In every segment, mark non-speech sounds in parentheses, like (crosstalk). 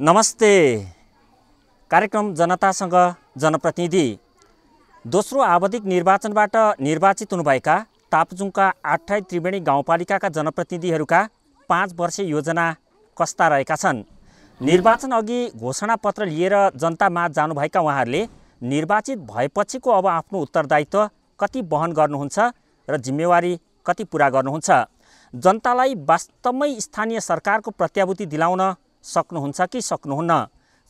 नमस्ते कार्यक्रम जनतासँग जनप्रतिनिधि दोस्रो आवधिक निर्वाचनबाट निर्वाचित हुनुभएका तापजुङका आठाइ त्रिवेणी गाउँपालिकाका जनप्रतिनिधिहरूका पाँच वर्ष योजना कस्ता रहेका छन् निर्वाचन अघि घोषणापत्र लिएर जनतामा जानुभएका उहाँहरूले निर्वाचित भएपछिको अब आफ्नो उत्तरदायित्व कति वहन गर्नुहुन्छ र जिम्मेवारी कति पुरा गर्नुहुन्छ जनतालाई वास्तवमै स्थानीय सरकारको प्रत्याभूति दिलाउन सक्नुहुन्छ कि सक्नुहुन्न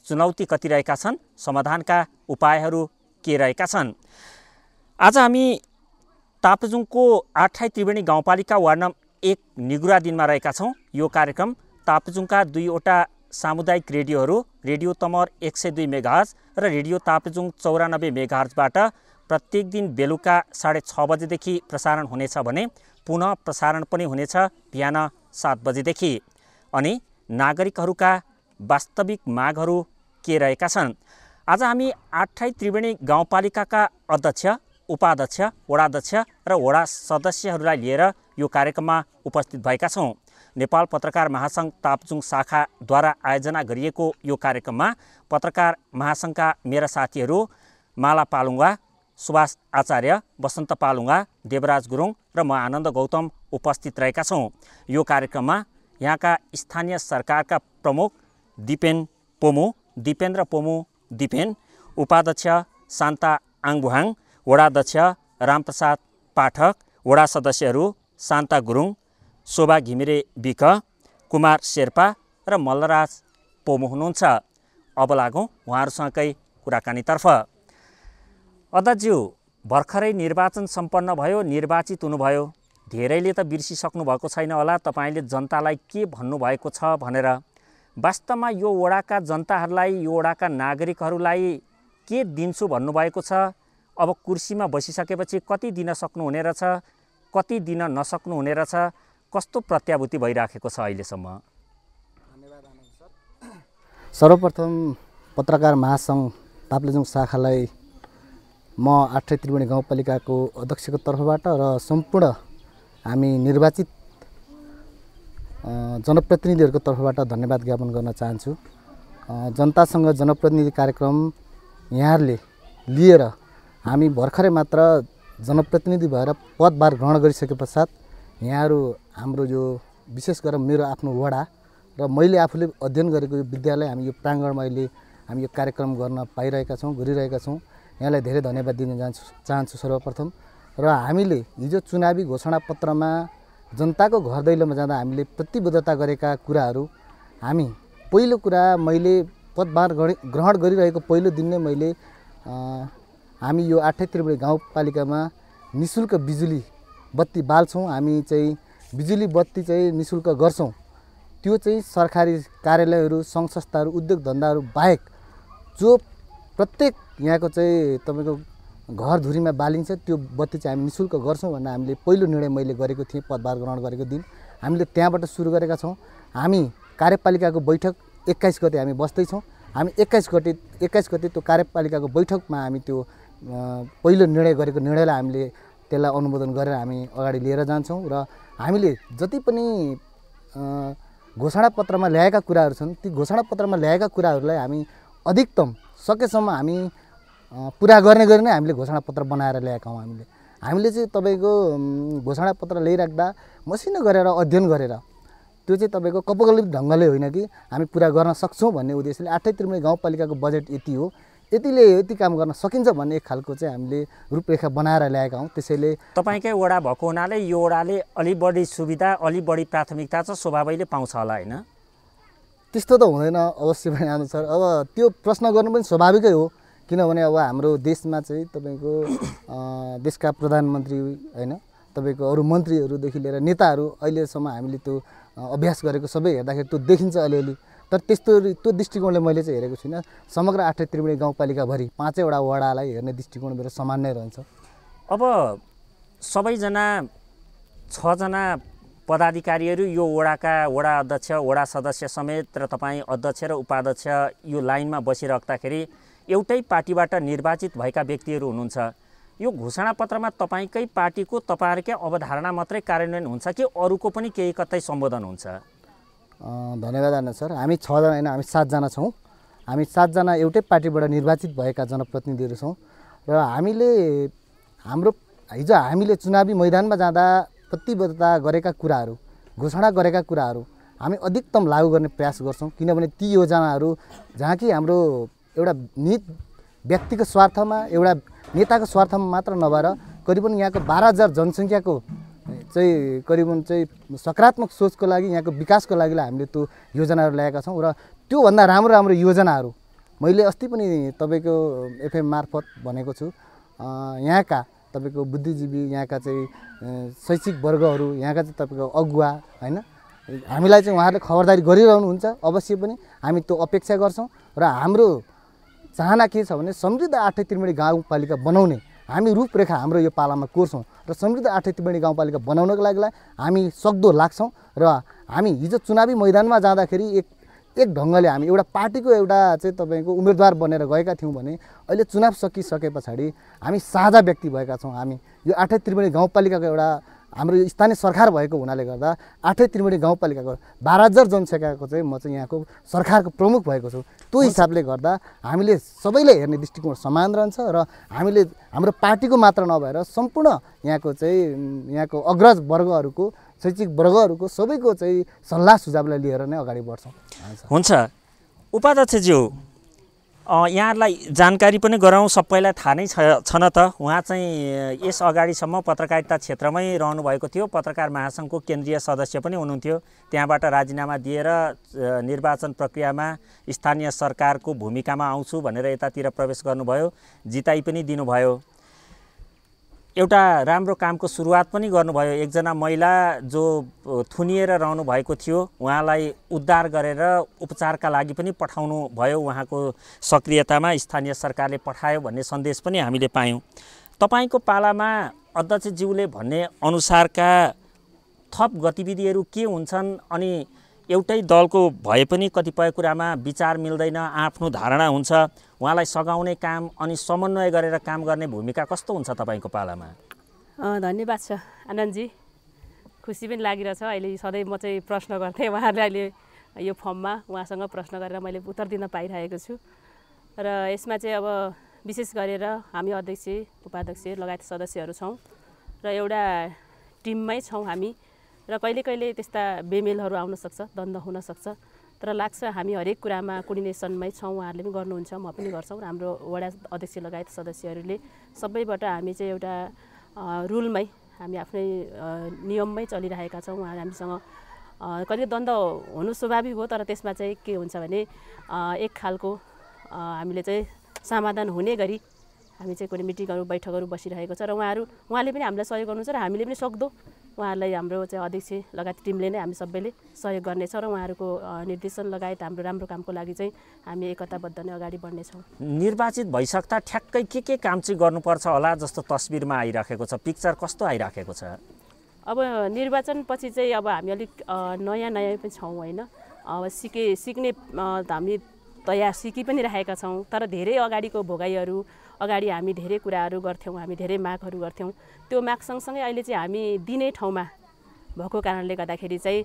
चुनौती कति रहेका छन् समाधानका उपायहरू के रहेका छन् आज हामी तापजुङको आठाई त्रिवेणी गाउँपालिका वार्ड नम्बर एक निगुरा दिनमा रहेका छौँ यो कार्यक्रम तापजुङका दुईवटा सामुदायिक रेडियोहरू रेडियो तमर एक सय दुई मेघार्ज र रेडियो तापजुङ चौरानब्बे मेगाहर्जबाट प्रत्येक दिन बेलुका साढे छ बजेदेखि प्रसारण हुनेछ भने पुनः प्रसारण पनि हुनेछ बिहान सात बजेदेखि अनि नागरिकहरूका वास्तविक मागहरू के रहेका छन् आज हामी आठै त्रिवेणी गाउँपालिकाका अध्यक्ष उपाध्यक्ष वडाध्यक्ष र वडा सदस्यहरूलाई लिएर यो कार्यक्रममा उपस्थित भएका छौँ नेपाल पत्रकार महासङ्घ ताप्चुङ शाखाद्वारा आयोजना गरिएको यो कार्यक्रममा पत्रकार महासङ्घका मेरा साथीहरू माला पालुङ्गा सुभाष आचार्य वसन्त पालुङ्गा देवराज गुरुङ र म आनन्द गौतम उपस्थित रहेका छौँ यो कार्यक्रममा यहाँका स्थानीय सरकारका प्रमुख दिपेन पोमो दिपेन्द्र पोमो दिपेन उपाध्यक्ष शान्ता आङबुहाङ वडाध्यक्ष रामप्रसाद पाठक वडा सदस्यहरू शान्ता गुरुङ शोभा घिमिरे विक कुमार शेर्पा र मल्लराज पोमो हुनुहुन्छ अब लागौँ उहाँहरूसँगकै कुराकानीतर्फ अध्यक्षज्यू भर्खरै निर्वाचन सम्पन्न भयो निर्वाचित हुनुभयो धेरैले त बिर्सिसक्नु भएको छैन होला तपाईँले जनतालाई के भन्नुभएको छ भनेर वास्तवमा यो वडाका जनताहरूलाई यो वडाका नागरिकहरूलाई के दिन्छु भन्नुभएको छ अब कुर्सीमा बसिसकेपछि कति दिन सक्नुहुने रहेछ कति दिन नसक्नुहुने रहेछ कस्तो प्रत्याभूति भइराखेको छ अहिलेसम्म धन्यवाद सर्वप्रथम पत्रकार महासङ्घ ताप्लेजुङ शाखालाई म आठै त्रिवेणी गाउँपालिकाको अध्यक्षको तर्फबाट र सम्पूर्ण हामी निर्वाचित जनप्रतिनिधिहरूको तर्फबाट धन्यवाद ज्ञापन गर्न चाहन्छु जनतासँग जनप्रतिनिधि कार्यक्रम यहाँहरूले लिएर हामी भर्खरै मात्र जनप्रतिनिधि भएर पदभार ग्रहण गरिसके पश्चात यहाँहरू हाम्रो यो विशेष गरेर मेरो आफ्नो वडा र मैले आफूले अध्ययन गरेको यो विद्यालय हामी यो प्राङ्गणमा अहिले हामी यो कार्यक्रम गर्न पाइरहेका छौँ गरिरहेका छौँ यहाँलाई धेरै धन्यवाद दिन जान्छु चाहन्छु सर्वप्रथम र हामीले हिजो चुनावी घोषणापत्रमा जनताको घर दैलोमा जाँदा हामीले प्रतिबद्धता गरेका कुराहरू हामी पहिलो कुरा मैले पदभार ग्रहण गरिरहेको पहिलो दिन नै मैले हामी यो आठै त्रिवेणी गाउँपालिकामा नि शुल्क बिजुली बत्ती बाल्छौँ हामी चाहिँ बिजुली बत्ती चाहिँ नि शुल्क गर्छौँ त्यो चाहिँ सरकारी कार्यालयहरू सङ्घ संस्थाहरू उद्योग धन्दाहरू बाहेक जो प्रत्येक यहाँको चाहिँ तपाईँको घरधुरीमा बालिन्छ त्यो बत्ती चाहिँ हामी निशुल्क शुल्क गर्छौँ भन्ने हामीले पहिलो निर्णय मैले गरेको थिएँ पदभार ग्रहण गरेको दिन हामीले त्यहाँबाट सुरु गरेका छौँ हामी कार्यपालिकाको बैठक एक्काइस गते हामी बस्दैछौँ हामी एक्काइस गते एक्काइस गते त्यो कार्यपालिकाको बैठकमा हामी त्यो पहिलो निर्णय गरेको निर्णयलाई हामीले त्यसलाई अनुमोदन गरेर हामी अगाडि लिएर जान्छौँ र हामीले जति पनि घोषणापत्रमा ल्याएका कुराहरू छन् ती घोषणापत्रमा ल्याएका कुराहरूलाई हामी अधिकतम सकेसम्म हामी पुरा गर्ने गरी नै हामीले घोषणा पत्र बनाएर ल्याएका हौँ हामीले हामीले चाहिँ तपाईँको पत्र ल्याइराख्दा मसिनो गरेर अध्ययन गरेर त्यो चाहिँ तपाईँको कपकलित ढङ्गले होइन कि हामी पुरा गर्न सक्छौँ भन्ने उद्देश्यले आठै त्रिमुणी गाउँपालिकाको बजेट यति हो यतिले यति काम गर्न सकिन्छ भन्ने एक खालको चाहिँ हामीले रूपरेखा बनाएर ल्याएका हौँ त्यसैले तपाईँकै वडा भएको हुनाले यो वडाले अलि बढी सुविधा अलि बढी प्राथमिकता चाहिँ स्वभावैले पाउँछ होला होइन त्यस्तो त हुँदैन अवश्य पनि सर अब त्यो प्रश्न गर्नु पनि स्वाभाविकै हो किनभने अब हाम्रो देशमा चाहिँ तपाईँको देशका प्रधानमन्त्री होइन तपाईँको अरू मन्त्रीहरूदेखि लिएर नेताहरू अहिलेसम्म हामीले त्यो अभ्यास गरेको सबै हेर्दाखेरि त्यो देखिन्छ अलिअलि तर त्यस्तो त्यो दृष्टिकोणले मैले चाहिँ हेरेको छुइनँ समग्र आठ त्रिवेणी गाउँपालिकाभरि पाँचैवटा वडालाई हेर्ने दृष्टिकोण मेरो समान नै रहन्छ अब सबैजना छजना पदाधिकारीहरू यो वडाका वडा अध्यक्ष वडा सदस्य समेत र तपाईँ अध्यक्ष र उपाध्यक्ष यो लाइनमा बसिराख्दाखेरि एउटै पार्टीबाट निर्वाचित भएका व्यक्तिहरू हुनुहुन्छ यो घोषणापत्रमा तपाईँकै पार्टीको तपाईँहरूकै अवधारणा मात्रै कार्यान्वयन हुन्छ कि अरूको पनि केही कतै सम्बोधन हुन्छ धन्यवाद आनन्द सर हामी छजना होइन हामी सातजना छौँ हामी सातजना एउटै पार्टीबाट निर्वाचित भएका जनप्रतिनिधिहरू छौँ र हामीले हाम्रो हिजो हामीले चुनावी मैदानमा जाँदा प्रतिबद्धता गरेका कुराहरू घोषणा गरेका कुराहरू हामी अधिकतम लागू गर्ने प्रयास गर्छौँ किनभने ती योजनाहरू जहाँ कि हाम्रो एउटा नि व्यक्तिको स्वार्थमा एउटा नेताको स्वार्थमा मात्र नभएर करिबन यहाँको बाह्र हजार जनसङ्ख्याको चाहिँ करिबन चाहिँ सकारात्मक सोचको लागि यहाँको विकासको लागि हामीले त्यो योजनाहरू ल्याएका छौँ र त्योभन्दा राम्रो राम्रो योजनाहरू मैले अस्ति पनि तपाईँको एफएम मार्फत भनेको छु यहाँका तपाईँको बुद्धिजीवी यहाँका चाहिँ शैक्षिक वर्गहरू यहाँका चाहिँ तपाईँको अगुवा होइन हामीलाई चाहिँ उहाँहरूले खबरदारी गरिरहनुहुन्छ अवश्य पनि हामी त्यो अपेक्षा गर्छौँ र हाम्रो चाहना के छ भने समृद्ध आठै त्रिवेणी गाउँपालिका बनाउने हामी रूपरेखा हाम्रो यो पालामा कोर्छौँ र समृद्ध आठै त्रिवेणी गाउँपालिका बनाउनको लागि हामी सक्दो लाग्छौँ र हामी हिजो चुनावी मैदानमा जाँदाखेरि एक एक ढङ्गले हामी एउटा पार्टीको एउटा चाहिँ तपाईँको उम्मेदवार बनेर गएका थियौँ भने अहिले चुनाव सकिसके पछाडि हामी साझा व्यक्ति भएका छौँ हामी यो आठै त्रिवेणी गाउँपालिकाको एउटा हाम्रो स्थानीय सरकार भएको हुनाले गर्दा आठै त्रिवेणी गाउँपालिकाको बाह्र हजार जनसङ्ख्याको चाहिँ म चाहिँ यहाँको सरकारको प्रमुख भएको छु त्यो हिसाबले गर्दा हामीले सबैले हेर्ने दृष्टिकोण समान रहन्छ र हामीले हाम्रो पार्टीको मात्र नभएर सम्पूर्ण यहाँको चाहिँ यहाँको अग्रज वर्गहरूको शैक्षिक वर्गहरूको सबैको चाहिँ सल्लाह सुझावलाई लिएर नै अगाडि बढ्छौँ हुन्छ उपाध्यक्षज्यू यहाँहरूलाई जानकारी पनि गराउँ सबैलाई थाहा नै छन त उहाँ चाहिँ यस अगाडिसम्म पत्रकारिता क्षेत्रमै रहनु भएको थियो पत्रकार महासङ्घको केन्द्रीय सदस्य पनि हुनुहुन्थ्यो त्यहाँबाट राजीनामा दिएर निर्वाचन प्रक्रियामा स्थानीय सरकारको भूमिकामा आउँछु भनेर यतातिर प्रवेश गर्नुभयो जिताइ पनि दिनुभयो एउटा राम्रो कामको सुरुवात पनि गर्नुभयो एकजना महिला जो थुनिएर रहनु भएको थियो उहाँलाई उद्धार गरेर उपचारका लागि पनि पठाउनु भयो उहाँको सक्रियतामा स्थानीय सरकारले पठायो भन्ने सन्देश पनि हामीले पायौँ तपाईँको पालामा अध्यक्षज्यूले भन्ने अनुसारका थप गतिविधिहरू के हुन्छन् अनि एउटै दलको भए पनि कतिपय कुरामा विचार मिल्दैन आफ्नो धारणा हुन्छ उहाँलाई सघाउने काम अनि समन्वय गरेर काम गर्ने भूमिका कस्तो हुन्छ तपाईँको पालामा धन्यवाद छ आनन्दजी खुसी पनि लागिरहेछ अहिले सधैँ म चाहिँ प्रश्न गर्थेँ उहाँहरूले अहिले यो फर्ममा उहाँसँग प्रश्न गरेर मैले उत्तर दिन पाइरहेको छु र यसमा चाहिँ अब विशेष गरेर हामी अध्यक्ष उपाध्यक्ष लगायत सदस्यहरू छौँ र एउटा टिममै छौँ हामी र कहिले कहिले त्यस्ता बेमेलहरू आउनसक्छ द्वन्द हुनसक्छ तर लाग्छ हामी हरेक कुरामा कोर्डिनेसनमै छौँ उहाँहरूले पनि गर्नुहुन्छ म पनि गर्छौँ हाम्रो वडा अध्यक्ष लगायत सदस्यहरूले सबैबाट हामी चाहिँ एउटा रुलमै हामी आफ्नै नियममै चलिरहेका छौँ उहाँहरू हामीसँग कहिले द्वन्द हुनु स्वाभाविक हो तर त्यसमा चाहिँ के हुन्छ भने एक खालको हामीले चाहिँ समाधान हुने गरी हामी चाहिँ कुनै मिटिङहरू बैठकहरू बसिरहेको छ र उहाँहरू उहाँले पनि हामीलाई सहयोग गर्नुहुन्छ र हामीले पनि सक्दो उहाँहरूलाई हाम्रो चाहिँ अध्यक्ष लगायत टिमले नै हामी सबैले सहयोग गर्नेछौँ र उहाँहरूको निर्देशन लगायत हाम्रो राम्रो कामको लागि चाहिँ हामी एकताबद्ध नै अगाडि बढ्नेछौँ निर्वाचित भइसक्दा ठ्याक्कै के के काम चाहिँ गर्नुपर्छ होला जस्तो तस्बिरमा आइराखेको छ पिक्चर कस्तो आइराखेको छ अब निर्वाचनपछि चाहिँ अब हामी अलिक नयाँ नयाँ पनि छौँ होइन अब सिके सिक्ने हामी तयार सिकि पनि राखेका छौँ तर धेरै अगाडिको भोगाइहरू अगाडि हामी धेरै कुराहरू गर्थ्यौँ हामी धेरै मागहरू गर्थ्यौँ त्यो माग सँगसँगै अहिले चाहिँ हामी दिने ठाउँमा भएको कारणले गर्दाखेरि चाहिँ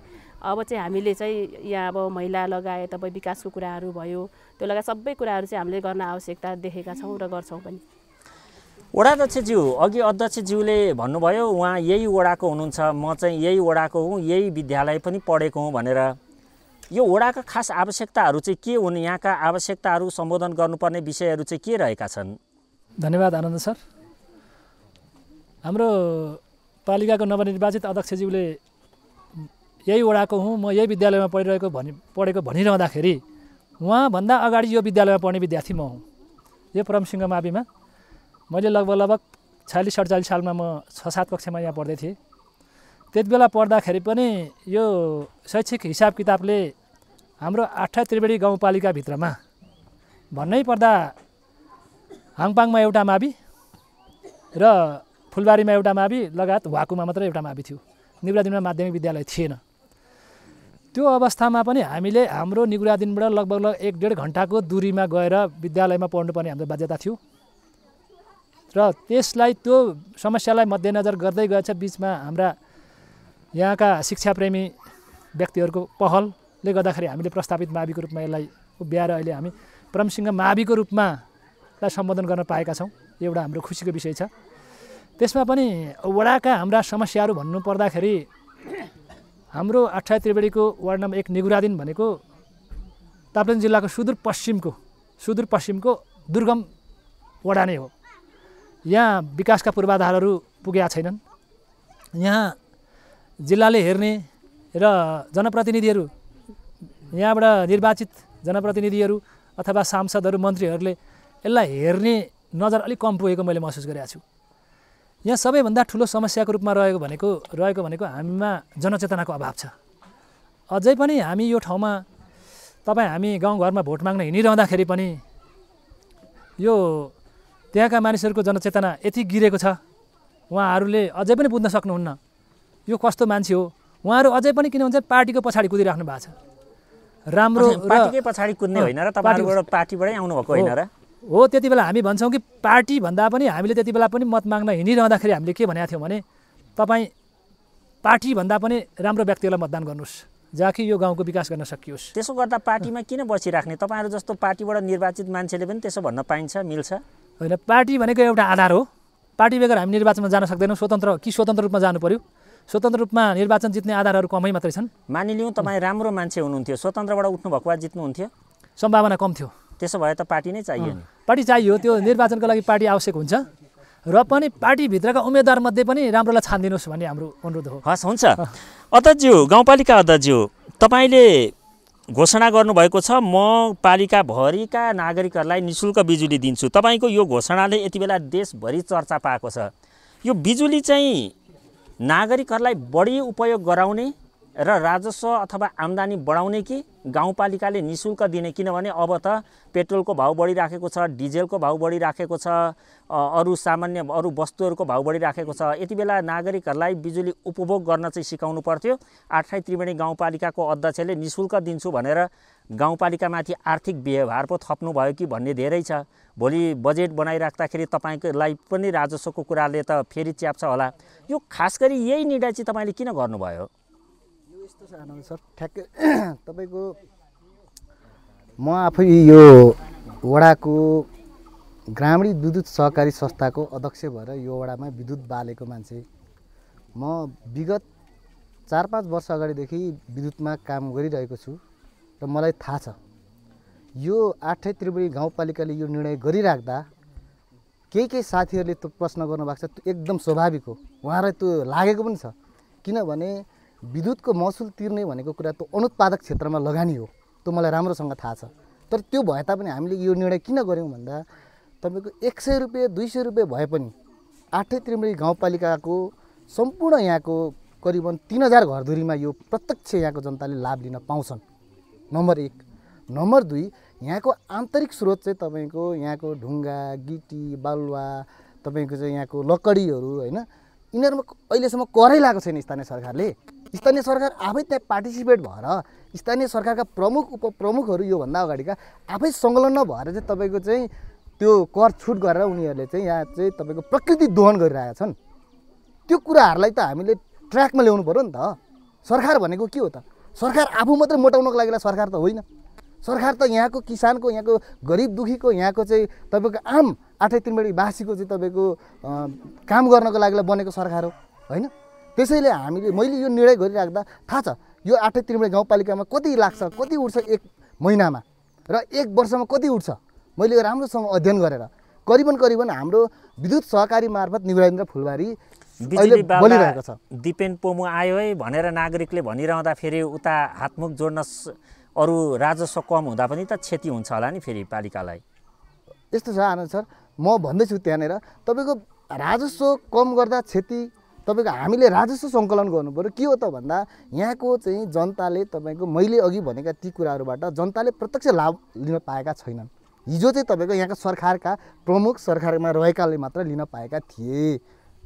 अब चाहिँ हामीले चाहिँ यहाँ अब महिला लगायत अब विकासको कुराहरू भयो त्यो लगायत सबै कुराहरू चाहिँ हामीले गर्न आवश्यकता देखेका छौँ र गर्छौँ पनि वडा अध्यक्षज्यू अघि अध्यक्षज्यूले भन्नुभयो उहाँ यही वडाको हुनुहुन्छ म चाहिँ यही वडाको हुँ यही विद्यालय पनि पढेको हुँ भनेर यो वडाका खास आवश्यकताहरू चाहिँ के हुन् यहाँका आवश्यकताहरू सम्बोधन गर्नुपर्ने विषयहरू चाहिँ के रहेका छन् धन्यवाद आनन्द सर हाम्रो पालिकाको नवनिर्वाचित अध्यक्षज्यूले यही वडाको हुँ म यही विद्यालयमा पढिरहेको भनि पढेको भनिरहँदाखेरि उहाँभन्दा अगाडि यो विद्यालयमा पढ्ने विद्यार्थी म हुँ यो परमसिंह माविमा मैले लगभग लगभग छयालिस अडचालिस सालमा म छ सात कक्षामा यहाँ पढ्दै थिएँ त्यति बेला पढ्दाखेरि पनि यो शैक्षिक हिसाब किताबले हाम्रो आठा त्रिवेणी गाउँपालिकाभित्रमा भन्नै पर्दा हाङपाङमा एउटा माभि र फुलबारीमा एउटा माभि लगायत वाकुमा मात्र एउटा माभि थियो निगुरादिनमा माध्यमिक विद्यालय थिएन त्यो अवस्थामा पनि हामीले हाम्रो निगुरादिनबाट लगभग लगभग एक डेढ घन्टाको दुरीमा गएर विद्यालयमा पढ्नुपर्ने हाम्रो बाध्यता थियो र त्यसलाई त्यो समस्यालाई मध्यनजर गर्दै गएछ बिचमा हाम्रा यहाँका शिक्षाप्रेमी व्यक्तिहरूको पहलले गर्दाखेरि हामीले प्रस्तावित माभिको रूपमा यसलाई उभ्याएर अहिले हामी परमसिंह माभिको रूपमा लाई सम्बोधन गर्न पाएका छौँ यो एउटा हाम्रो खुसीको विषय छ त्यसमा पनि वडाका हाम्रा समस्याहरू भन्नुपर्दाखेरि हाम्रो अठार त्रिवेणीको वार्ड नम्बर एक निगुरादिन भनेको ताप्लेन जिल्लाको सुदूरपश्चिमको सुदूरपश्चिमको दुर्गम वडा नै हो यहाँ विकासका पूर्वाधारहरू पुगेका छैनन् यहाँ जिल्लाले हेर्ने र जनप्रतिनिधिहरू यहाँबाट निर्वाचित जनप्रतिनिधिहरू अथवा सांसदहरू मन्त्रीहरूले यसलाई हेर्ने नजर अलिक कम पुगेको मैले महसुस गरेको छु यहाँ सबैभन्दा ठुलो समस्याको रूपमा रहेको भनेको रहेको भनेको हामीमा जनचेतनाको अभाव छ अझै पनि हामी यो ठाउँमा तपाईँ हामी गाउँघरमा भोट माग्न हिँडिरहँदाखेरि पनि यो त्यहाँका मानिसहरूको जनचेतना यति गिरेको छ उहाँहरूले अझै पनि बुझ्न सक्नुहुन्न यो कस्तो मान्छे हो उहाँहरू अझै पनि किन भन्छ पार्टीको पछाडि कुदिराख्नु भएको छ राम्रो पार्टीकै पछाडि कुद्ने होइन र तपाईँहरूबाट पार्टीबाटै भएको होइन र हो त्यति बेला हामी भन्छौँ कि पार्टी भन्दा पनि हामीले त्यति बेला पनि मत माग्न हिँडिरहँदाखेरि हामीले के भनेको थियौँ भने तपाईँ भन्दा पनि राम्रो व्यक्तिहरूलाई मतदान गर्नुहोस् जहाँ कि यो गाउँको विकास गर्न सकियोस् त्यसो गर्दा पार्टीमा किन बसिराख्ने तपाईँहरू जस्तो पार्टीबाट निर्वाचित मान्छेले पनि त्यसो भन्न पाइन्छ मिल्छ होइन पार्टी भनेको एउटा आधार हो पार्टी बेगर हामी निर्वाचनमा जान सक्दैनौँ स्वतन्त्र कि स्वतन्त्र रूपमा जानु पऱ्यो स्वतन्त्र रूपमा निर्वाचन जित्ने आधारहरू कमै मात्रै छन् मानिलिउँ तपाईँ राम्रो मान्छे हुनुहुन्थ्यो स्वतन्त्रबाट उठ्नु भएको जित्नुहुन्थ्यो सम्भावना कम थियो त्यसो भए त पार्टी नै चाहियो पार्टी चाहियो त्यो निर्वाचनको लागि पार्टी आवश्यक हुन्छ र पनि पार्टीभित्रका उम्मेद्वारमध्ये पनि राम्रोलाई छानिदिनुहोस् भन्ने हाम्रो अनुरोध हो हस् हुन्छ अध्यक्षज्यू गाउँपालिका अध्यक्षज्यू तपाईँले घोषणा गर्नुभएको छ म पालिकाभरिका नागरिकहरूलाई नि शुल्क बिजुली दिन्छु तपाईँको यो घोषणाले यति बेला देशभरि चर्चा पाएको छ यो बिजुली चाहिँ नागरिकहरूलाई बढी उपयोग गराउने र राजस्व अथवा आम्दानी बढाउने कि गाउँपालिकाले निशुल्क दिने किनभने अब त पेट्रोलको भाउ बढिराखेको छ डिजेलको भाउ बढिराखेको छ अरू सामान्य अरू वस्तुहरूको भाउ बढिराखेको छ यति बेला नागरिकहरूलाई बिजुली उपभोग गर्न चाहिँ सिकाउनु पर्थ्यो आठै त्रिवेणी गाउँपालिकाको अध्यक्षले निशुल्क दिन्छु भनेर गाउँपालिकामाथि आर्थिक व्यवहार पो थप्नुभयो कि भन्ने धेरै छ भोलि बजेट बनाइराख्दाखेरि तपाईँकोलाई पनि राजस्वको कुराले त फेरि च्याप्छ होला यो खास गरी यही निर्णय चाहिँ तपाईँले किन गर्नुभयो आनन्द सर ठ्याक्कै (clears throat) तपाईँको म आफै यो वडाको ग्रामीण विद्युत सहकारी संस्थाको अध्यक्ष भएर यो वडामा विद्युत बालेको मान्छे म विगत चार पाँच वर्ष अगाडिदेखि विद्युतमा काम गरिरहेको छु र मलाई थाहा छ यो आठै त्रिवेणी गाउँपालिकाले यो निर्णय गरिराख्दा केही केही साथीहरूले त्यो प्रश्न गर्नुभएको छ त्यो एकदम स्वाभाविक हो उहाँलाई त्यो लागेको पनि छ किनभने विद्युतको महसुल तिर्ने भनेको कुरा त अनुत्पादक क्षेत्रमा लगानी हो त्यो मलाई राम्रोसँग थाहा छ तर त्यो भए तापनि हामीले यो निर्णय किन गऱ्यौँ भन्दा तपाईँको एक सय रुपियाँ दुई सय रुपियाँ भए पनि आठै त्रिमुणी गाउँपालिकाको सम्पूर्ण यहाँको करिबन तिन हजार घरधुरीमा यो प्रत्यक्ष यहाँको जनताले लाभ लिन पाउँछन् नम्बर एक नम्बर दुई यहाँको आन्तरिक स्रोत चाहिँ तपाईँको यहाँको ढुङ्गा गिटी बालुवा तपाईँको चाहिँ यहाँको लकडीहरू होइन यिनीहरूमा अहिलेसम्म करै लगाएको छैन स्थानीय सरकारले स्थानीय सरकार आफै त्यहाँ पार्टिसिपेट भएर स्थानीय सरकारका प्रमुख उपप्रमुखहरू योभन्दा अगाडिका आफै संलग्न भएर चाहिँ तपाईँको चाहिँ त्यो कर छुट गरेर उनीहरूले चाहिँ यहाँ चाहिँ तपाईँको प्रकृति दोहन गरिरहेका छन् त्यो कुराहरूलाई त हामीले ट्र्याकमा ल्याउनु पऱ्यो नि त सरकार भनेको के हो त सरकार आफू मात्रै मोटाउनको लागि सरकार त होइन सरकार त यहाँको किसानको यहाँको गरिब दुखीको यहाँको चाहिँ तपाईँको आम आठै तिनबेडी बासीको चाहिँ तपाईँको काम गर्नको लागि बनेको सरकार हो होइन त्यसैले हामीले मैले यो निर्णय गरिराख्दा थाहा छ यो आठै त्रिमुरे गाउँपालिकामा कति लाग्छ कति उठ्छ एक महिनामा र एक वर्षमा कति उठ्छ मैले यो राम्रोसँग अध्ययन गरेर करिबन करिबन हाम्रो विद्युत सहकारी मार्फत निगुराइन्द्र फुलबारी बोलिरहेको छ दिपेन पोमु आयो है भनेर नागरिकले भनिरहँदा फेरि उता हातमुख जोड्न अरू राजस्व कम हुँदा पनि त क्षति हुन्छ होला नि फेरि पालिकालाई यस्तो छ आनन्द सर म भन्दैछु त्यहाँनिर तपाईँको राजस्व कम गर्दा क्षति तपाईँको हामीले राजस्व सङ्कलन गर्नुपऱ्यो के हो त भन्दा यहाँको चाहिँ जनताले तपाईँको मैले अघि भनेका ती कुराहरूबाट जनताले प्रत्यक्ष लाभ लिन पाएका छैनन् हिजो चाहिँ तपाईँको यहाँको सरकारका प्रमुख सरकारमा रहेकाले मात्र लिन पाएका थिए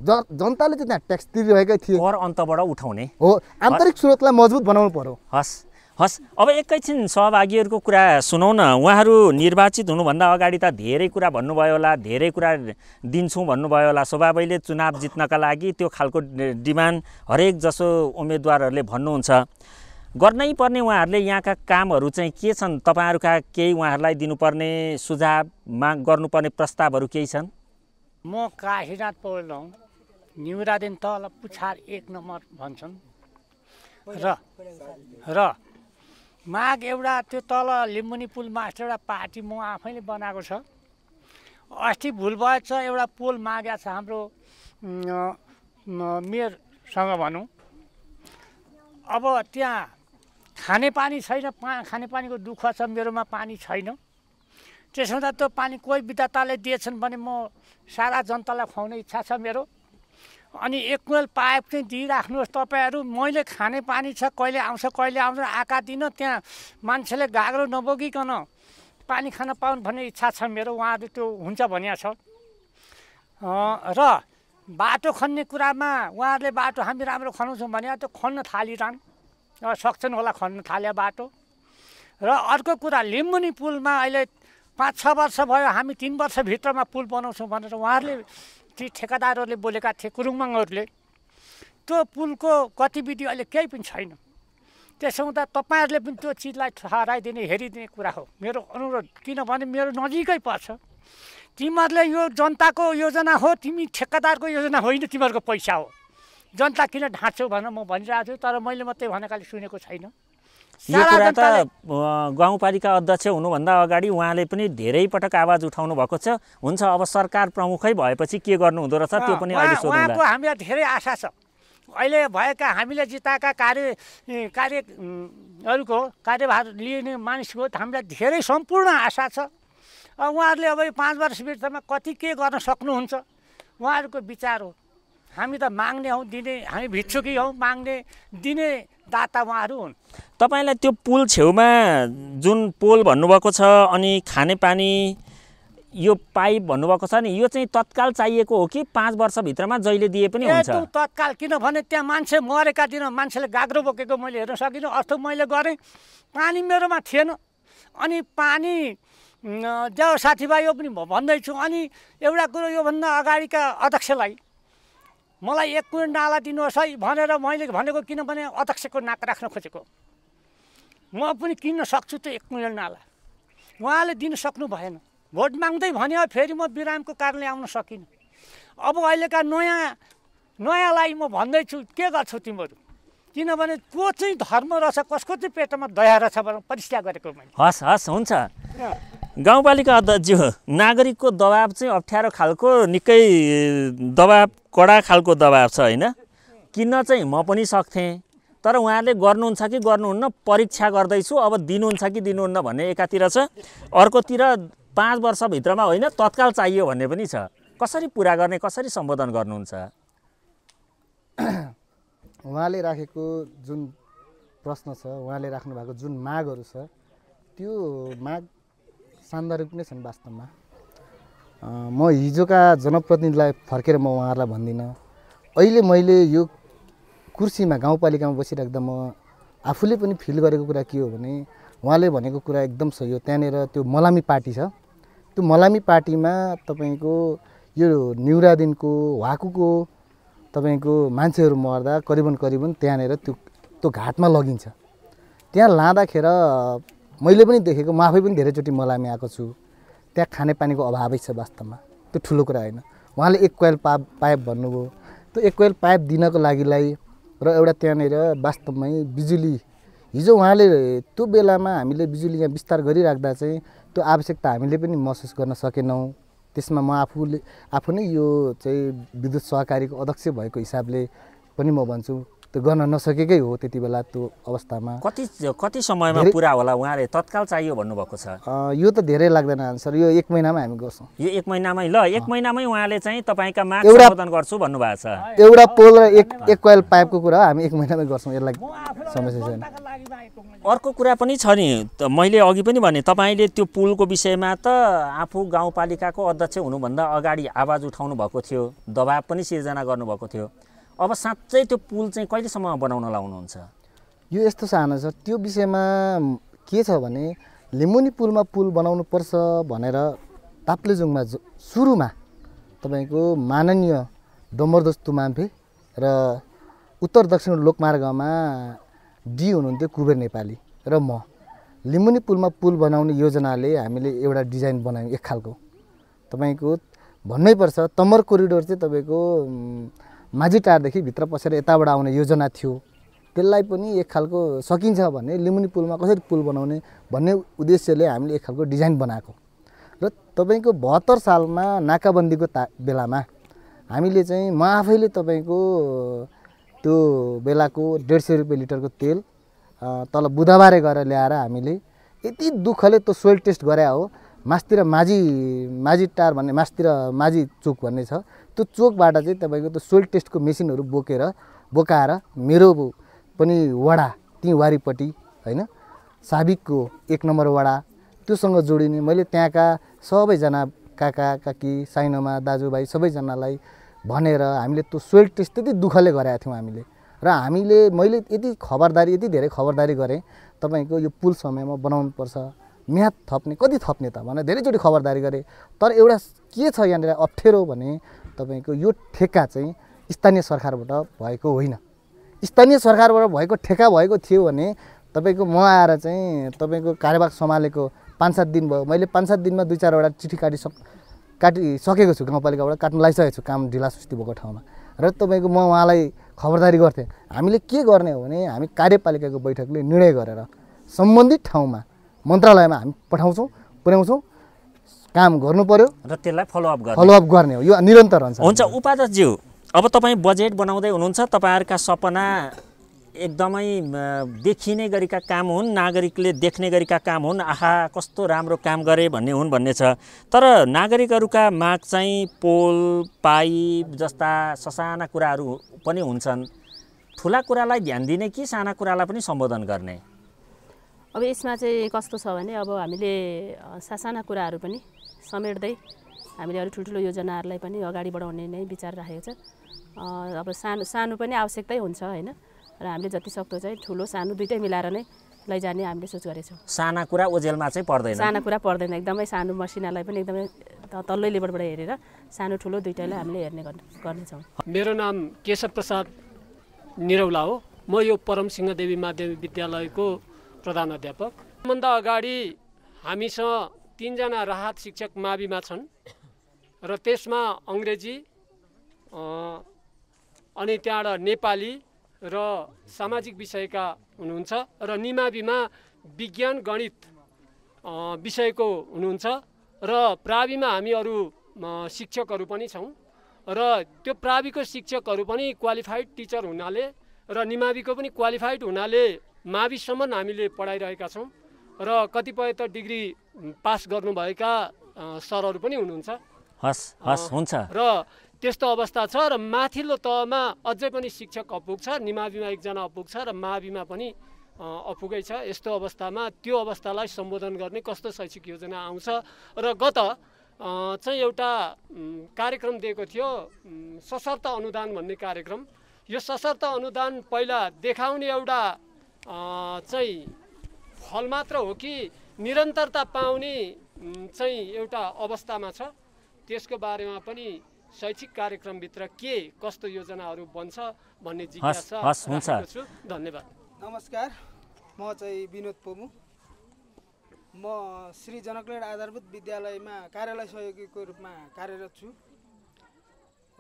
ज जनताले चाहिँ त्यहाँ ट्याक्स तिरिरहेका थिए कर अन्तबाट उठाउने हो आन्तरिक स्रोतलाई मजबुत बनाउनु पर्यो हस् हस् अब एकैछिन सहभागीहरूको कुरा सुनौ न उहाँहरू निर्वाचित हुनुभन्दा अगाडि त धेरै कुरा भन्नुभयो होला धेरै कुरा दिन्छौँ भन्नुभयो होला स्वभावैले चुनाव जित्नका लागि त्यो खालको डिमान्ड हरेक जसो उम्मेदवारहरूले भन्नुहुन्छ गर्नै पर्ने उहाँहरूले यहाँका कामहरू चाहिँ के छन् तपाईँहरूका केही उहाँहरूलाई दिनुपर्ने सुझाव माग गर्नुपर्ने प्रस्तावहरू केही छन् म काशीनाथ पौडेल हौँ न्युरादेखि तल पुछार एक नम्बर भन्छन् र र माघ एउटा त्यो तल लिम्बुनी पुल मास्ट एउटा पार्टी म आफैले बनाएको छ अस्ति भुल भएछ एउटा पुल मागेको छ हाम्रो मेयरसँग भनौँ अब त्यहाँ खानेपानी छैन पा खानेपानीको दुःख छ मेरोमा पानी छैन त्यसो हुँदा त्यो पानी कोही विधाताले दिएछन् भने म सारा जनतालाई खुवाउने इच्छा छ मेरो अनि एक कुल पाइप चाहिँ दिइराख्नुहोस् तपाईँहरू मैले खाने पानी छ कहिले आउँछ कहिले आउँछ आँखा दिन त्यहाँ मान्छेले गाग्रो नबोगिकन पानी खान पाउनु भन्ने इच्छा छ मेरो उहाँहरू त्यो हुन्छ भनिया छ र बाटो खन्ने कुरामा उहाँहरूले बाटो हामी राम्रो खनाउँछौँ भने त्यो खन्न थालिरहन् सक्छन् होला खन्न थाल्यो बाटो र अर्को कुरा लिम्बुनी पुलमा अहिले पाँच छ वर्ष भयो हामी तिन वर्षभित्रमा पुल बनाउँछौँ भनेर उहाँहरूले ती ठेकेदारहरूले बोलेका थिए कुरुङमाङहरूले त्यो पुलको गतिविधि अहिले केही पनि छैन त्यसो हुँदा तपाईँहरूले पनि त्यो चिजलाई ठहराइदिने हेरिदिने कुरा हो मेरो अनुरोध किनभने मेरो नजिकै पर्छ तिमीहरूले यो जनताको योजना हो तिमी ठेक्कादारको योजना होइन तिमीहरूको पैसा हो जनता किन ढाँच्छौ भनेर म भनिरहेको छु तर मैले मात्रै भनेकाले सुनेको छैन यो कुरा त गाउँपालिका अध्यक्ष हुनुभन्दा अगाडि उहाँले पनि धेरै पटक आवाज उठाउनु भएको छ हुन्छ अब सरकार प्रमुखै भएपछि के गर्नु हुँदो रहेछ त्यो पनि अहिले हामीलाई धेरै आशा छ अहिले भएका हामीले जिताएका कार्य कार्यहरूको कार्यभार लिने मानिसको हामीलाई धेरै सम्पूर्ण आशा छ उहाँहरूले अब यो पाँच वर्षभित्रमा कति के गर्न सक्नुहुन्छ उहाँहरूको विचार हो हामी त माग्ने हौ दिने हामी भिक्षुकी हौ माग्ने दिने दाता उहाँहरू हुन् तपाईँलाई त्यो पुल छेउमा जुन पोल भन्नुभएको छ अनि खाने पानी यो पाइप भन्नुभएको छ नि यो चाहिँ तत्काल चाहिएको हो कि पाँच वर्षभित्रमा जहिले दिए पनि हुन्छ तत्काल किनभने त्यहाँ मान्छे मरेका दिन मान्छेले गाग्रो बोकेको मैले हेर्न सकिनँ अस्तो मैले गरेँ पानी मेरोमा थिएन अनि पानी जाओ साथीभाइ यो पनि भन्दैछु अनि एउटा कुरो योभन्दा अगाडिका अध्यक्षलाई मलाई एक कुन नाला दिनुहोस् है भनेर मैले भनेको किनभने अध्यक्षको नाक राख्न खोजेको म पनि किन्न सक्छु त एक क्विन्टल नाला उहाँले दिन सक्नु भएन भोट माग्दै भन्यो फेरि म बिरामको कारणले आउन सकिनँ अब अहिलेका नयाँ नयाँलाई म भन्दैछु के गर्छौ तिमीहरू किनभने को चाहिँ धर्म रहेछ कसको चाहिँ पेटमा दया रहेछ भनेर परिष्कार गरेको मैले हस् हस् हुन्छ गाउँपालिका अध्यक्ष हो नागरिकको दबाब चाहिँ अप्ठ्यारो खालको निकै दबाब कडा खालको दबाब छ होइन किन्न चाहिँ म पनि सक्थेँ तर उहाँले गर्नुहुन्छ कि गर्नुहुन्न परीक्षा गर्दैछु अब दिनुहुन्छ कि दिनुहुन्न भन्ने एकातिर छ अर्कोतिर पाँच वर्षभित्रमा होइन तत्काल चाहियो भन्ने पनि छ कसरी पुरा गर्ने कसरी सम्बोधन गर्नुहुन्छ उहाँले राखेको जुन प्रश्न छ उहाँले राख्नु भएको जुन मागहरू छ त्यो माग सान्दर्भिक नै छन् वास्तवमा म हिजोका जनप्रतिनिधिलाई फर्केर म उहाँहरूलाई भन्दिनँ अहिले मैले यो कुर्सीमा गाउँपालिकामा बसिराख्दा म आफूले पनि फिल गरेको कुरा के हो भने उहाँले भनेको कुरा एकदम सही हो त्यहाँनिर त्यो मलामी पार्टी छ त्यो मलामी पार्टीमा तपाईँको यो न्युरादिनको वाकुको तपाईँको मान्छेहरू मर्दा करिबन करिबन त्यहाँनिर त्यो त्यो घाटमा लगिन्छ त्यहाँ लाँदाखेरि मैले पनि देखेको म आफै पनि धेरैचोटि मलामी आएको छु त्यहाँ खानेपानीको अभावै छ वास्तवमा त्यो ठुलो कुरा होइन उहाँले एक कोइल पाप पाइप भन्नुभयो त्यो एक कोइल पाइप दिनको लागिलाई र एउटा त्यहाँनिर वास्तवमै बिजुली हिजो उहाँले त्यो बेलामा हामीले बिजुली यहाँ विस्तार गरिराख्दा चाहिँ त्यो आवश्यकता हामीले पनि महसुस गर्न सकेनौँ त्यसमा म आफूले आफू नै यो चाहिँ विद्युत सहकारीको अध्यक्ष भएको हिसाबले पनि म भन्छु त्यो गर्न नसकेकै हो त्यति बेला त्यो अवस्थामा कति कति समयमा पुरा होला उहाँले तत्काल चाहियो भन्नुभएको छ यो त धेरै लाग्दैन आन्सर यो एक महिनामा हामी गर्छौँ यो एक महिनामै ल एक महिनामै उहाँले चाहिँ तपाईँका माग सम्बोधन गर्छु भन्नुभएको छ एउटा पोल र एक एक कोइल पाइपको कुरा हामी एक महिनामै गर्छौँ यसलाई समस्या छैन अर्को कुरा पनि छ नि मैले अघि पनि भने तपाईँले त्यो पुलको विषयमा त आफू गाउँपालिकाको अध्यक्ष हुनुभन्दा अगाडि आवाज उठाउनु भएको थियो दबाब पनि सिर्जना गर्नुभएको थियो अब साँच्चै त्यो पुल चाहिँ कहिलेसम्म बनाउन लाउनुहुन्छ यो यस्तो सानो छ त्यो विषयमा के छ भने लिम्बुनी पुलमा पुल बनाउनु पर्छ भनेर ताप्लेजुङमा सुरुमा तपाईँको माननीय डम्बरदस्तु माम्फे र उत्तर दक्षिण लोकमार्गमा डी हुनुहुन्थ्यो कुबेर नेपाली र म लिम्बुनी पुलमा पुल बनाउने योजनाले हामीले एउटा डिजाइन बनायौँ एक खालको तपाईँको भन्नैपर्छ तमर कोरिडोर चाहिँ तपाईँको माझीटारदेखि भित्र पसेर यताबाट आउने योजना थियो त्यसलाई पनि एक खालको सकिन्छ भने लिम्बुनी पुलमा कसरी पुल बनाउने भन्ने उद्देश्यले हामीले एक खालको डिजाइन बनाएको र तपाईँको बहत्तर सालमा नाकाबन्दीको ता बेलामा हामीले चाहिँ म आफैले तपाईँको त्यो बेलाको डेढ सय रुपियाँ लिटरको तेल तल बुधबारे गएर ल्याएर हामीले यति दुःखले त्यो सोइल टेस्ट गरे हो मासतिर माझी माझी टार भन्ने मासतिर माझी चुक भन्ने छ त्यो चोकबाट चाहिँ तपाईँको त्यो सोइल टेस्टको मेसिनहरू बोकेर बोकाएर मेरो पनि वडा ती वारिपट्टि होइन साबिकको एक नम्बर वडा त्योसँग जोडिने मैले त्यहाँका सबैजना काका काकी साइनोमा दाजुभाइ सबैजनालाई भनेर हामीले त्यो सोइल टेस्ट त्यति दुःखले गराएको थियौँ हामीले र हामीले मैले यति खबरदारी यति धेरै खबरदारी गरेँ तपाईँको यो पुल समयमा बनाउनुपर्छ म्याथ थप्ने कति थप्ने त भनेर धेरैचोटि खबरदारी गरेँ तर एउटा के छ यहाँनिर अप्ठ्यारो भने तपाईँको यो ठेक्का चाहिँ स्थानीय सरकारबाट भएको होइन स्थानीय सरकारबाट भएको ठेक्का भएको थियो भने तपाईँको म आएर चाहिँ तपाईँको कार्यभाग सम्हालेको पाँच सात दिन भयो मैले पाँच सात दिनमा दुई चारवटा चिठी काटिस काटिसकेको छु गाउँपालिकाबाट काट्नु लागिसकेको छु काम ढिला सुस्ती भएको ठाउँमा र तपाईँको म उहाँलाई खबरदारी गर्थेँ हामीले के गर्ने हो भने हामी कार्यपालिकाको बैठकले निर्णय गरेर सम्बन्धित ठाउँमा मन्त्रालयमा हामी पठाउँछौँ पुर्याउँछौँ काम गर्नु पर्यो र त्यसलाई फलोअप गर्ने फलोअप गर्ने हो यो निरन्तर हुन्छ हुन्छ उपाध्यक्षज्यू अब तपाईँ बजेट बनाउँदै हुनुहुन्छ तपाईँहरूका सपना एकदमै देखिने गरीका काम हुन् नागरिकले देख्ने गरीका काम हुन् आहा कस्तो राम्रो काम गरे भन्ने हुन् भन्ने छ तर नागरिकहरूका माग चाहिँ पोल पाइप जस्ता ससाना कुराहरू पनि हुन्छन् ठुला कुरालाई ध्यान दिने कि साना कुरालाई पनि सम्बोधन गर्ने अब यसमा चाहिँ कस्तो छ भने अब हामीले ससाना कुराहरू पनि समेट्दै हामीले अरू ठुल्ठुलो योजनाहरूलाई पनि अगाडि बढाउने नै विचार राखेको छ अब सानो सानो पनि आवश्यकतै हुन्छ होइन र हामीले जति सक्दो चाहिँ ठुलो सानो दुइटै मिलाएर नै लैजाने हामीले सोच गरेको छौँ साना कुरा ओजेलमा चाहिँ पर्दैन साना कुरा पर्दैन एकदमै सानो मसिनालाई पनि एकदमै तल्लै लेभलबाट हेरेर सानो ठुलो दुइटैलाई हामीले हेर्ने गर्नेछौँ मेरो नाम केशव प्रसाद निरौला हो म यो परम परमसिंहदेवी माध्यमिक विद्यालयको प्रधान अध्यापक सबभन्दा अगाडि हामीसँग तिनजना राहत शिक्षक माविमा छन् र त्यसमा अङ्ग्रेजी अनि त्यहाँबाट नेपाली र सामाजिक विषयका हुनुहुन्छ र निमाविमा विज्ञान गणित विषयको हुनुहुन्छ र प्राविमा हामी अरू शिक्षकहरू पनि छौँ र त्यो प्राविको शिक्षकहरू पनि क्वालिफाइड टिचर हुनाले र निमाविको पनि क्वालिफाइड हुनाले माविसम्म हामीले पढाइरहेका छौँ र कतिपय त डिग्री पास गर्नुभएका सरहरू पनि हुनुहुन्छ हस् हस् हुन्छ र त्यस्तो अवस्था छ र माथिल्लो तहमा अझै पनि शिक्षक अपुग अपुग्छ निमाविमा एकजना अपुग छ र माविमा पनि अपुगै छ यस्तो अवस्थामा त्यो अवस्थालाई सम्बोधन गर्ने कस्तो शैक्षिक योजना आउँछ र गत चाहिँ एउटा कार्यक्रम दिएको थियो सशर्त अनुदान भन्ने कार्यक्रम यो सशर्त अनुदान पहिला देखाउने एउटा चाहिँ फल मात्र हो कि निरन्तरता पाउने चाहिँ एउटा अवस्थामा छ त्यसको बारेमा पनि शैक्षिक कार्यक्रमभित्र के कस्तो योजनाहरू बन्छ भन्ने जिज्ञासा छु धन्यवाद नमस्कार म चाहिँ विनोद पोमु म श्री जनकलेड आधारभूत विद्यालयमा कार्यालय सहयोगीको रूपमा कार्यरत छु